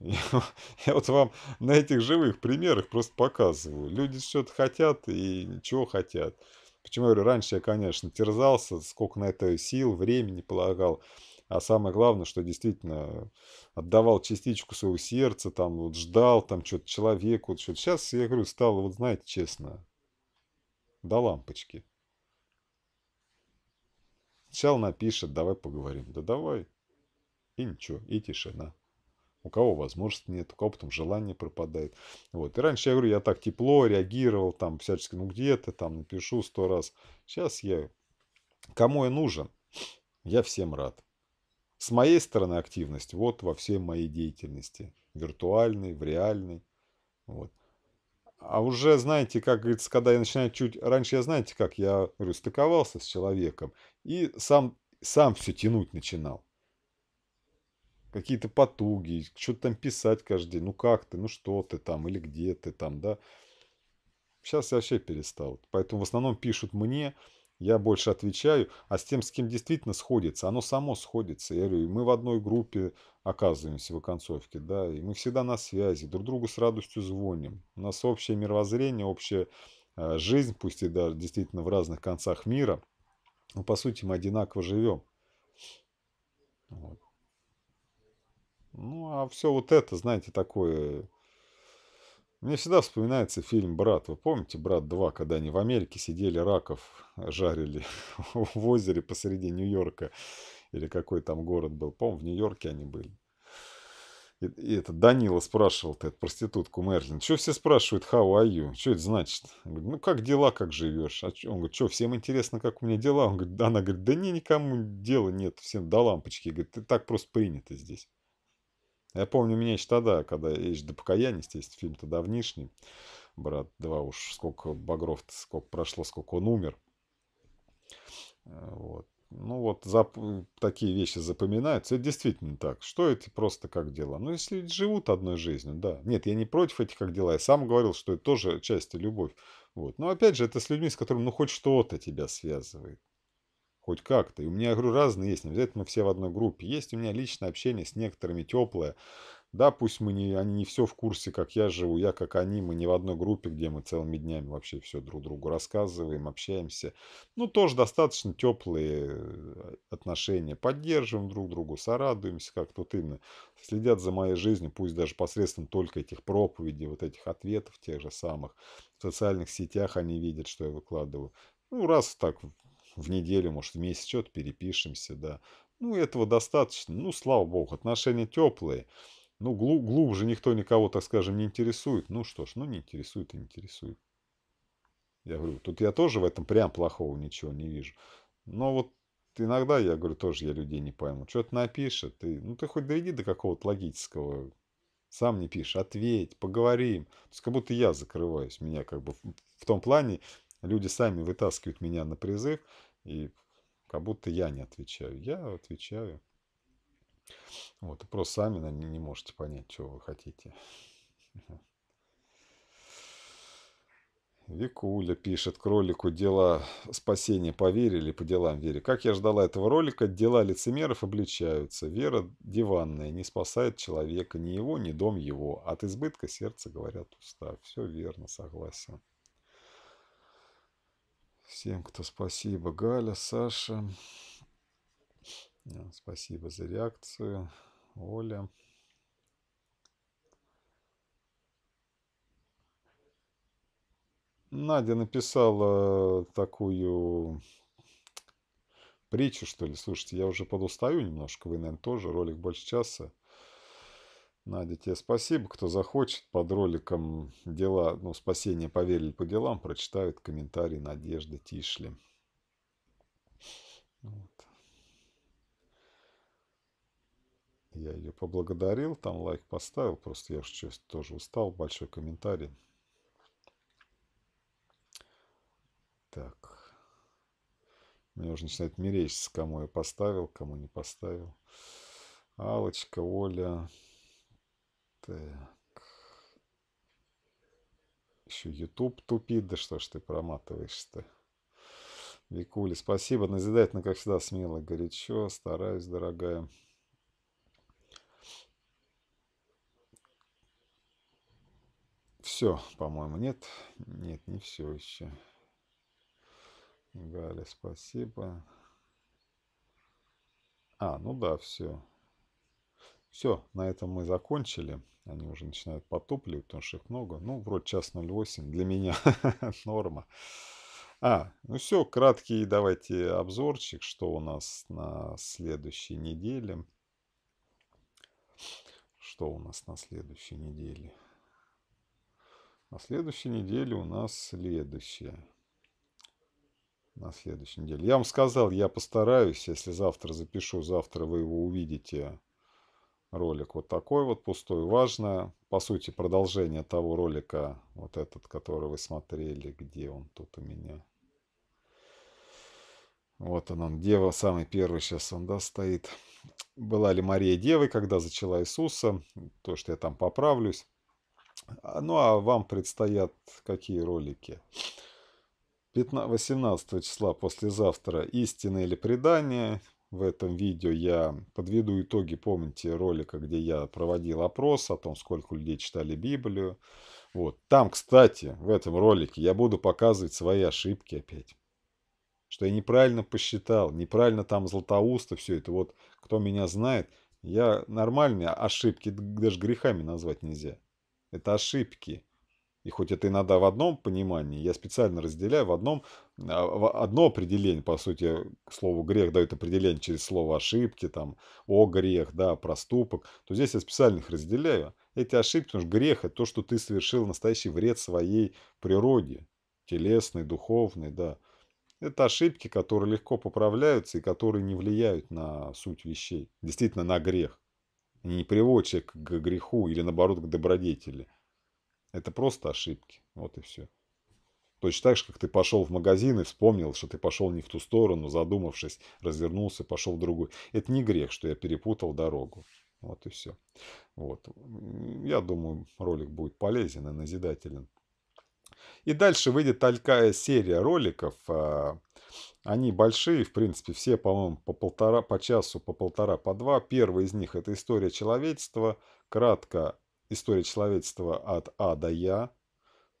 S1: Я, (laughs) я вот вам на этих живых примерах просто показываю. Люди что-то хотят и чего хотят. Почему я говорю, раньше я, конечно, терзался, сколько на это сил, времени полагал а самое главное, что действительно отдавал частичку своего сердца, там вот ждал там что-то человеку, вот, что-то. Сейчас, я говорю, стало, вот знаете, честно, до лампочки. Сначала напишет, давай поговорим. Да давай. И ничего, и тишина. У кого возможности нет, у кого потом желание пропадает. Вот. И раньше я говорю, я так тепло реагировал, там всячески, ну где-то, там напишу сто раз. Сейчас я, кому я нужен, я всем рад. С моей стороны активность вот во всей моей деятельности. Виртуальной, в реальной. Вот. А уже, знаете, как говорится, когда я начинаю чуть... Раньше я, знаете, как я, говорю, стыковался с человеком и сам, сам все тянуть начинал. Какие-то потуги, что-то там писать каждый день. Ну как ты, ну что ты там, или где ты там, да. Сейчас я вообще перестал. Поэтому в основном пишут мне, я больше отвечаю, а с тем, с кем действительно сходится, оно само сходится. Я говорю, мы в одной группе оказываемся в оконцовке, да, и мы всегда на связи, друг другу с радостью звоним. У нас общее мировоззрение, общая э, жизнь, пусть и даже действительно в разных концах мира, но по сути мы одинаково живем. Вот. Ну, а все вот это, знаете, такое мне всегда вспоминается фильм «Брат». Вы помните «Брат 2», когда они в Америке сидели, раков жарили (laughs) в озере посреди Нью-Йорка? Или какой там город был? по в Нью-Йорке они были. И, и это Данила спрашивал, этот проститутку Мерлин, что все спрашивают how are you? Что это значит? Он ну как дела, как живешь? А он говорит, что всем интересно, как у меня дела? Он говорит, она говорит, да не, никому дела нет, всем до лампочки. Говорит, так просто принято здесь. Я помню, меня еще тогда, когда я еще до покаяния, естественно, фильм-то давнишний, брат, два уж, сколько Багров, сколько прошло, сколько он умер. Э, вот. Ну вот, зап... такие вещи запоминаются. Это действительно так. Что это просто как дела? Ну, если живут одной жизнью, да. Нет, я не против этих как дела. Я сам говорил, что это тоже часть любовь. Вот. Но опять же, это с людьми, с которыми, ну, хоть что-то тебя связывает хоть как-то. И у меня, я говорю, разные есть, не обязательно мы все в одной группе. Есть у меня личное общение с некоторыми теплое. Да, пусть мы не, они не все в курсе, как я живу, я как они, мы не в одной группе, где мы целыми днями вообще все друг другу рассказываем, общаемся. Ну, тоже достаточно теплые э, отношения. Поддерживаем друг другу, сорадуемся, как тут именно. Следят за моей жизнью, пусть даже посредством только этих проповедей, вот этих ответов тех же самых. В социальных сетях они видят, что я выкладываю. Ну, раз так в неделю, может, в месяц что-то перепишемся, да. Ну, этого достаточно. Ну, слава богу, отношения теплые. Ну, глуб, глубже никто никого, так скажем, не интересует. Ну что ж, ну не интересует и интересует. Я говорю, тут я тоже в этом прям плохого ничего не вижу. Но вот иногда, я говорю, тоже я людей не пойму. Что-то напишет. И, ну, ты хоть доведи до какого-то логического. Сам не пишешь. Ответь, поговорим. То есть, как будто я закрываюсь. Меня как бы в том плане люди сами вытаскивают меня на призыв. И как будто я не отвечаю. Я отвечаю. Вот, просто сами не, не можете понять, чего вы хотите. Викуля пишет, к ролику дела спасения поверили, по делам вере. Как я ждала этого ролика, дела лицемеров обличаются. Вера диванная, не спасает человека, ни его, ни дом его. От избытка сердца, говорят, уста. Все верно, согласен. Всем, кто спасибо. Галя, Саша. Спасибо за реакцию. Оля. Надя написала э, такую притчу, что ли. Слушайте, я уже подустаю немножко, вы, наверное, тоже, ролик больше часа. Надя, тебе спасибо. Кто захочет, под роликом дела, ну, спасение поверили по делам, прочитают комментарии Надежды Тишли. Вот. Я ее поблагодарил, там лайк поставил, просто я уже тоже устал, большой комментарий. Так. Мне уже начинает мерещиться, кому я поставил, кому не поставил. Алочка, Оля, так. Э, еще YouTube тупит, да что ж ты проматываешь-то? Викули, спасибо. Назидательно, как всегда, смело, горячо. Стараюсь, дорогая. Все, по-моему, нет. Нет, не все еще. Галя, спасибо. А, ну да, все. Все, на этом мы закончили. Они уже начинают потопливать, потому что их много. Ну, вроде час 08 для меня (laughs) норма. А, ну все, краткий давайте обзорчик, что у нас на следующей неделе. Что у нас на следующей неделе? На следующей неделе у нас следующее. На следующей неделе. Я вам сказал, я постараюсь, если завтра запишу, завтра вы его увидите ролик вот такой вот пустой, важное По сути, продолжение того ролика, вот этот, который вы смотрели, где он тут у меня. Вот он, он, Дева, самый первый сейчас он, да, стоит. Была ли Мария Девой, когда зачала Иисуса? То, что я там поправлюсь. А, ну, а вам предстоят какие ролики? 15, 18 числа послезавтра «Истина или предание», в этом видео я подведу итоги, помните, ролика, где я проводил опрос о том, сколько людей читали Библию. Вот. Там, кстати, в этом ролике я буду показывать свои ошибки опять. Что я неправильно посчитал, неправильно там Златоуста, все это. Вот кто меня знает, я нормальные ошибки даже грехами назвать нельзя. Это ошибки. И хоть это иногда в одном понимании, я специально разделяю, в одном а, одно определение, по сути, к слову грех дают определение через слово ошибки, там, о грех, да, проступок, то здесь я специально их разделяю. Эти ошибки, потому что грех – это то, что ты совершил настоящий вред своей природе, телесной, духовной, да. Это ошибки, которые легко поправляются и которые не влияют на суть вещей, действительно на грех. И не приводят к греху или, наоборот, к добродетели. Это просто ошибки. Вот и все. Точно так же, как ты пошел в магазин и вспомнил, что ты пошел не в ту сторону, задумавшись, развернулся, пошел в другую. Это не грех, что я перепутал дорогу. Вот и все. Вот. Я думаю, ролик будет полезен и назидателен. И дальше выйдет такая серия роликов. А, они большие, в принципе, все, по-моему, по полтора, по часу, по полтора, по два. Первый из них – это история человечества. Кратко история человечества от А до Я.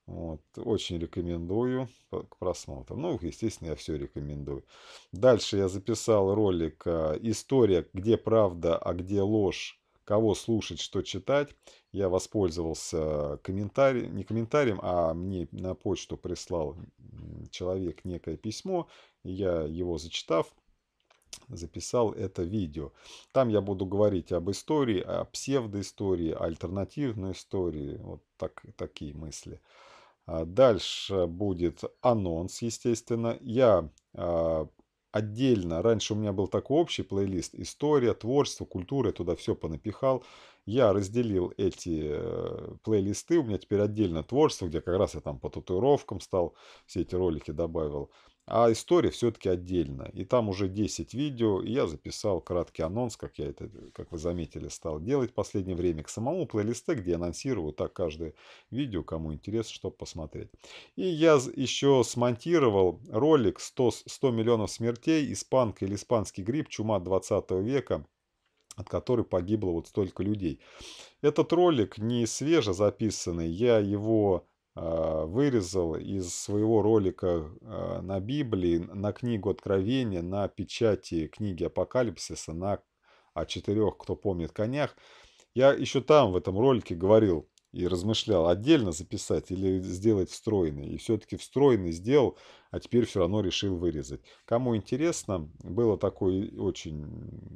S1: Вот, очень рекомендую к просмотру. Ну, естественно, я все рекомендую. Дальше я записал ролик а, «История, где правда, а где ложь, кого слушать, что читать». Я воспользовался комментарием, не комментарием, а мне на почту прислал человек некое письмо. Я его зачитав, записал это видео. Там я буду говорить об истории, о псевдоистории, альтернативной истории. Вот так, такие мысли. А, дальше будет анонс, естественно. Я а, отдельно, раньше у меня был такой общий плейлист, история, творчество, культура, я туда все понапихал. Я разделил эти э, плейлисты, у меня теперь отдельно творчество, где как раз я там по татуировкам стал, все эти ролики добавил. А история все-таки отдельно. И там уже 10 видео. И я записал краткий анонс, как я это, как вы заметили, стал делать в последнее время к самому плейлисте, где анонсирую так каждое видео, кому интересно, чтобы посмотреть. И я еще смонтировал ролик 100, 100 миллионов смертей, испанка или испанский грипп, чума 20 века от которой погибло вот столько людей. Этот ролик не свежезаписанный, я его а, вырезал из своего ролика а, на Библии, на книгу Откровения, на печати книги Апокалипсиса, на о четырех, кто помнит, конях. Я еще там, в этом ролике, говорил, и размышлял, отдельно записать или сделать встроенный. И все-таки встроенный сделал, а теперь все равно решил вырезать. Кому интересно, было такое очень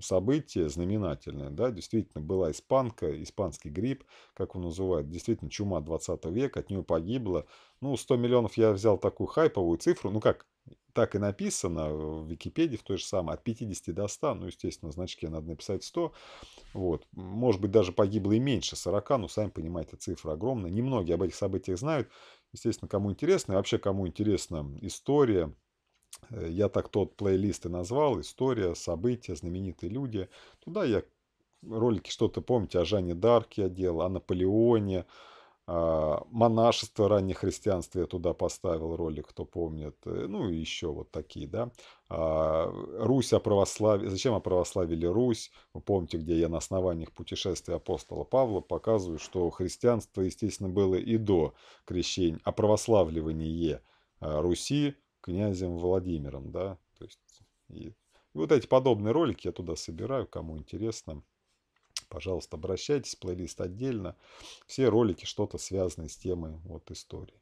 S1: событие знаменательное. Да? Действительно, была испанка, испанский грипп, как он называют, действительно чума 20 века, от нее погибло. Ну, 100 миллионов я взял такую хайповую цифру, ну как, так и написано в Википедии, в той же самой, от 50 до 100, ну, естественно, значки надо написать 100, вот, может быть, даже погибло и меньше 40, но, сами понимаете, цифра огромная, немногие об этих событиях знают, естественно, кому интересно, и вообще, кому интересна история, э, я так тот плейлист и назвал, история, события, знаменитые люди, туда я ролики что-то помните о Жанне Дарке я делал, о Наполеоне, а, монашество раннее христианство я туда поставил ролик, кто помнит, э, ну и еще вот такие, да. А, Русь о православии, зачем о православии Русь, вы помните, где я на основаниях путешествия апостола Павла показываю, что христианство, естественно, было и до крещения, о православливании а, Руси князем Владимиром, да, то есть и, и вот эти подобные ролики я туда собираю, кому интересно пожалуйста, обращайтесь, плейлист отдельно. Все ролики что-то связаны с темой вот истории.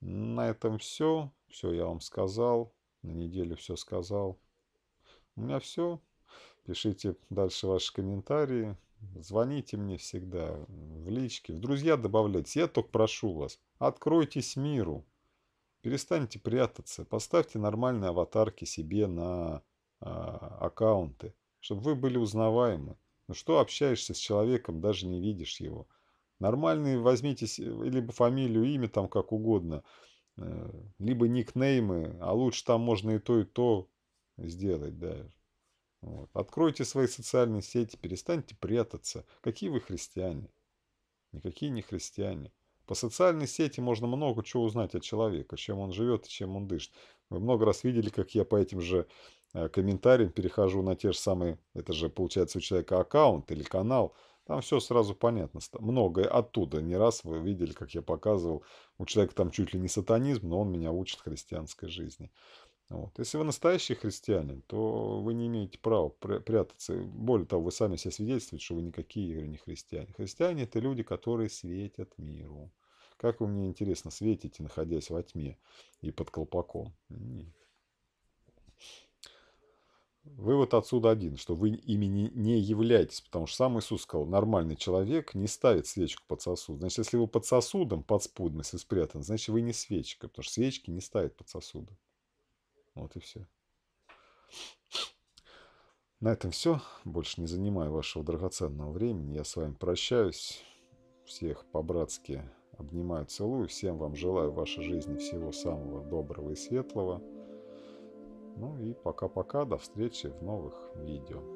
S1: На этом все. Все я вам сказал. На неделю все сказал. У меня все. Пишите дальше ваши комментарии. Звоните мне всегда в личке. В друзья добавляйтесь. Я только прошу вас. Откройтесь миру. Перестаньте прятаться. Поставьте нормальные аватарки себе на а, аккаунты. Чтобы вы были узнаваемы. Ну что общаешься с человеком, даже не видишь его. Нормальные возьмите э, либо фамилию, имя там как угодно, э, либо никнеймы, а лучше там можно и то, и то сделать да. Вот. Откройте свои социальные сети, перестаньте прятаться. Какие вы христиане? Никакие не христиане. По социальной сети можно много чего узнать о человеке, чем он живет и чем он дышит. Вы много раз видели, как я по этим же Э, комментариям, перехожу на те же самые, это же получается у человека аккаунт или канал, там все сразу понятно. Многое оттуда. Не раз вы видели, как я показывал, у человека там чуть ли не сатанизм, но он меня учит христианской жизни. Вот. Если вы настоящий христианин, то вы не имеете права прятаться. Более того, вы сами себя свидетельствуете, что вы никакие не христиане. Христиане – это люди, которые светят миру. Как вы, мне интересно, светите, находясь во тьме и под колпаком? Нет. Вывод отсюда один, что вы ими не являетесь, потому что сам Иисус сказал, нормальный человек не ставит свечку под сосуд. Значит, если вы под сосудом, под спудом, если спрятан, значит, вы не свечка, потому что свечки не ставят под сосуды. Вот и все. На этом все. Больше не занимаю вашего драгоценного времени. Я с вами прощаюсь. Всех по-братски обнимаю, целую. Всем вам желаю в вашей жизни всего самого доброго и светлого. Ну и пока-пока, до встречи в новых видео.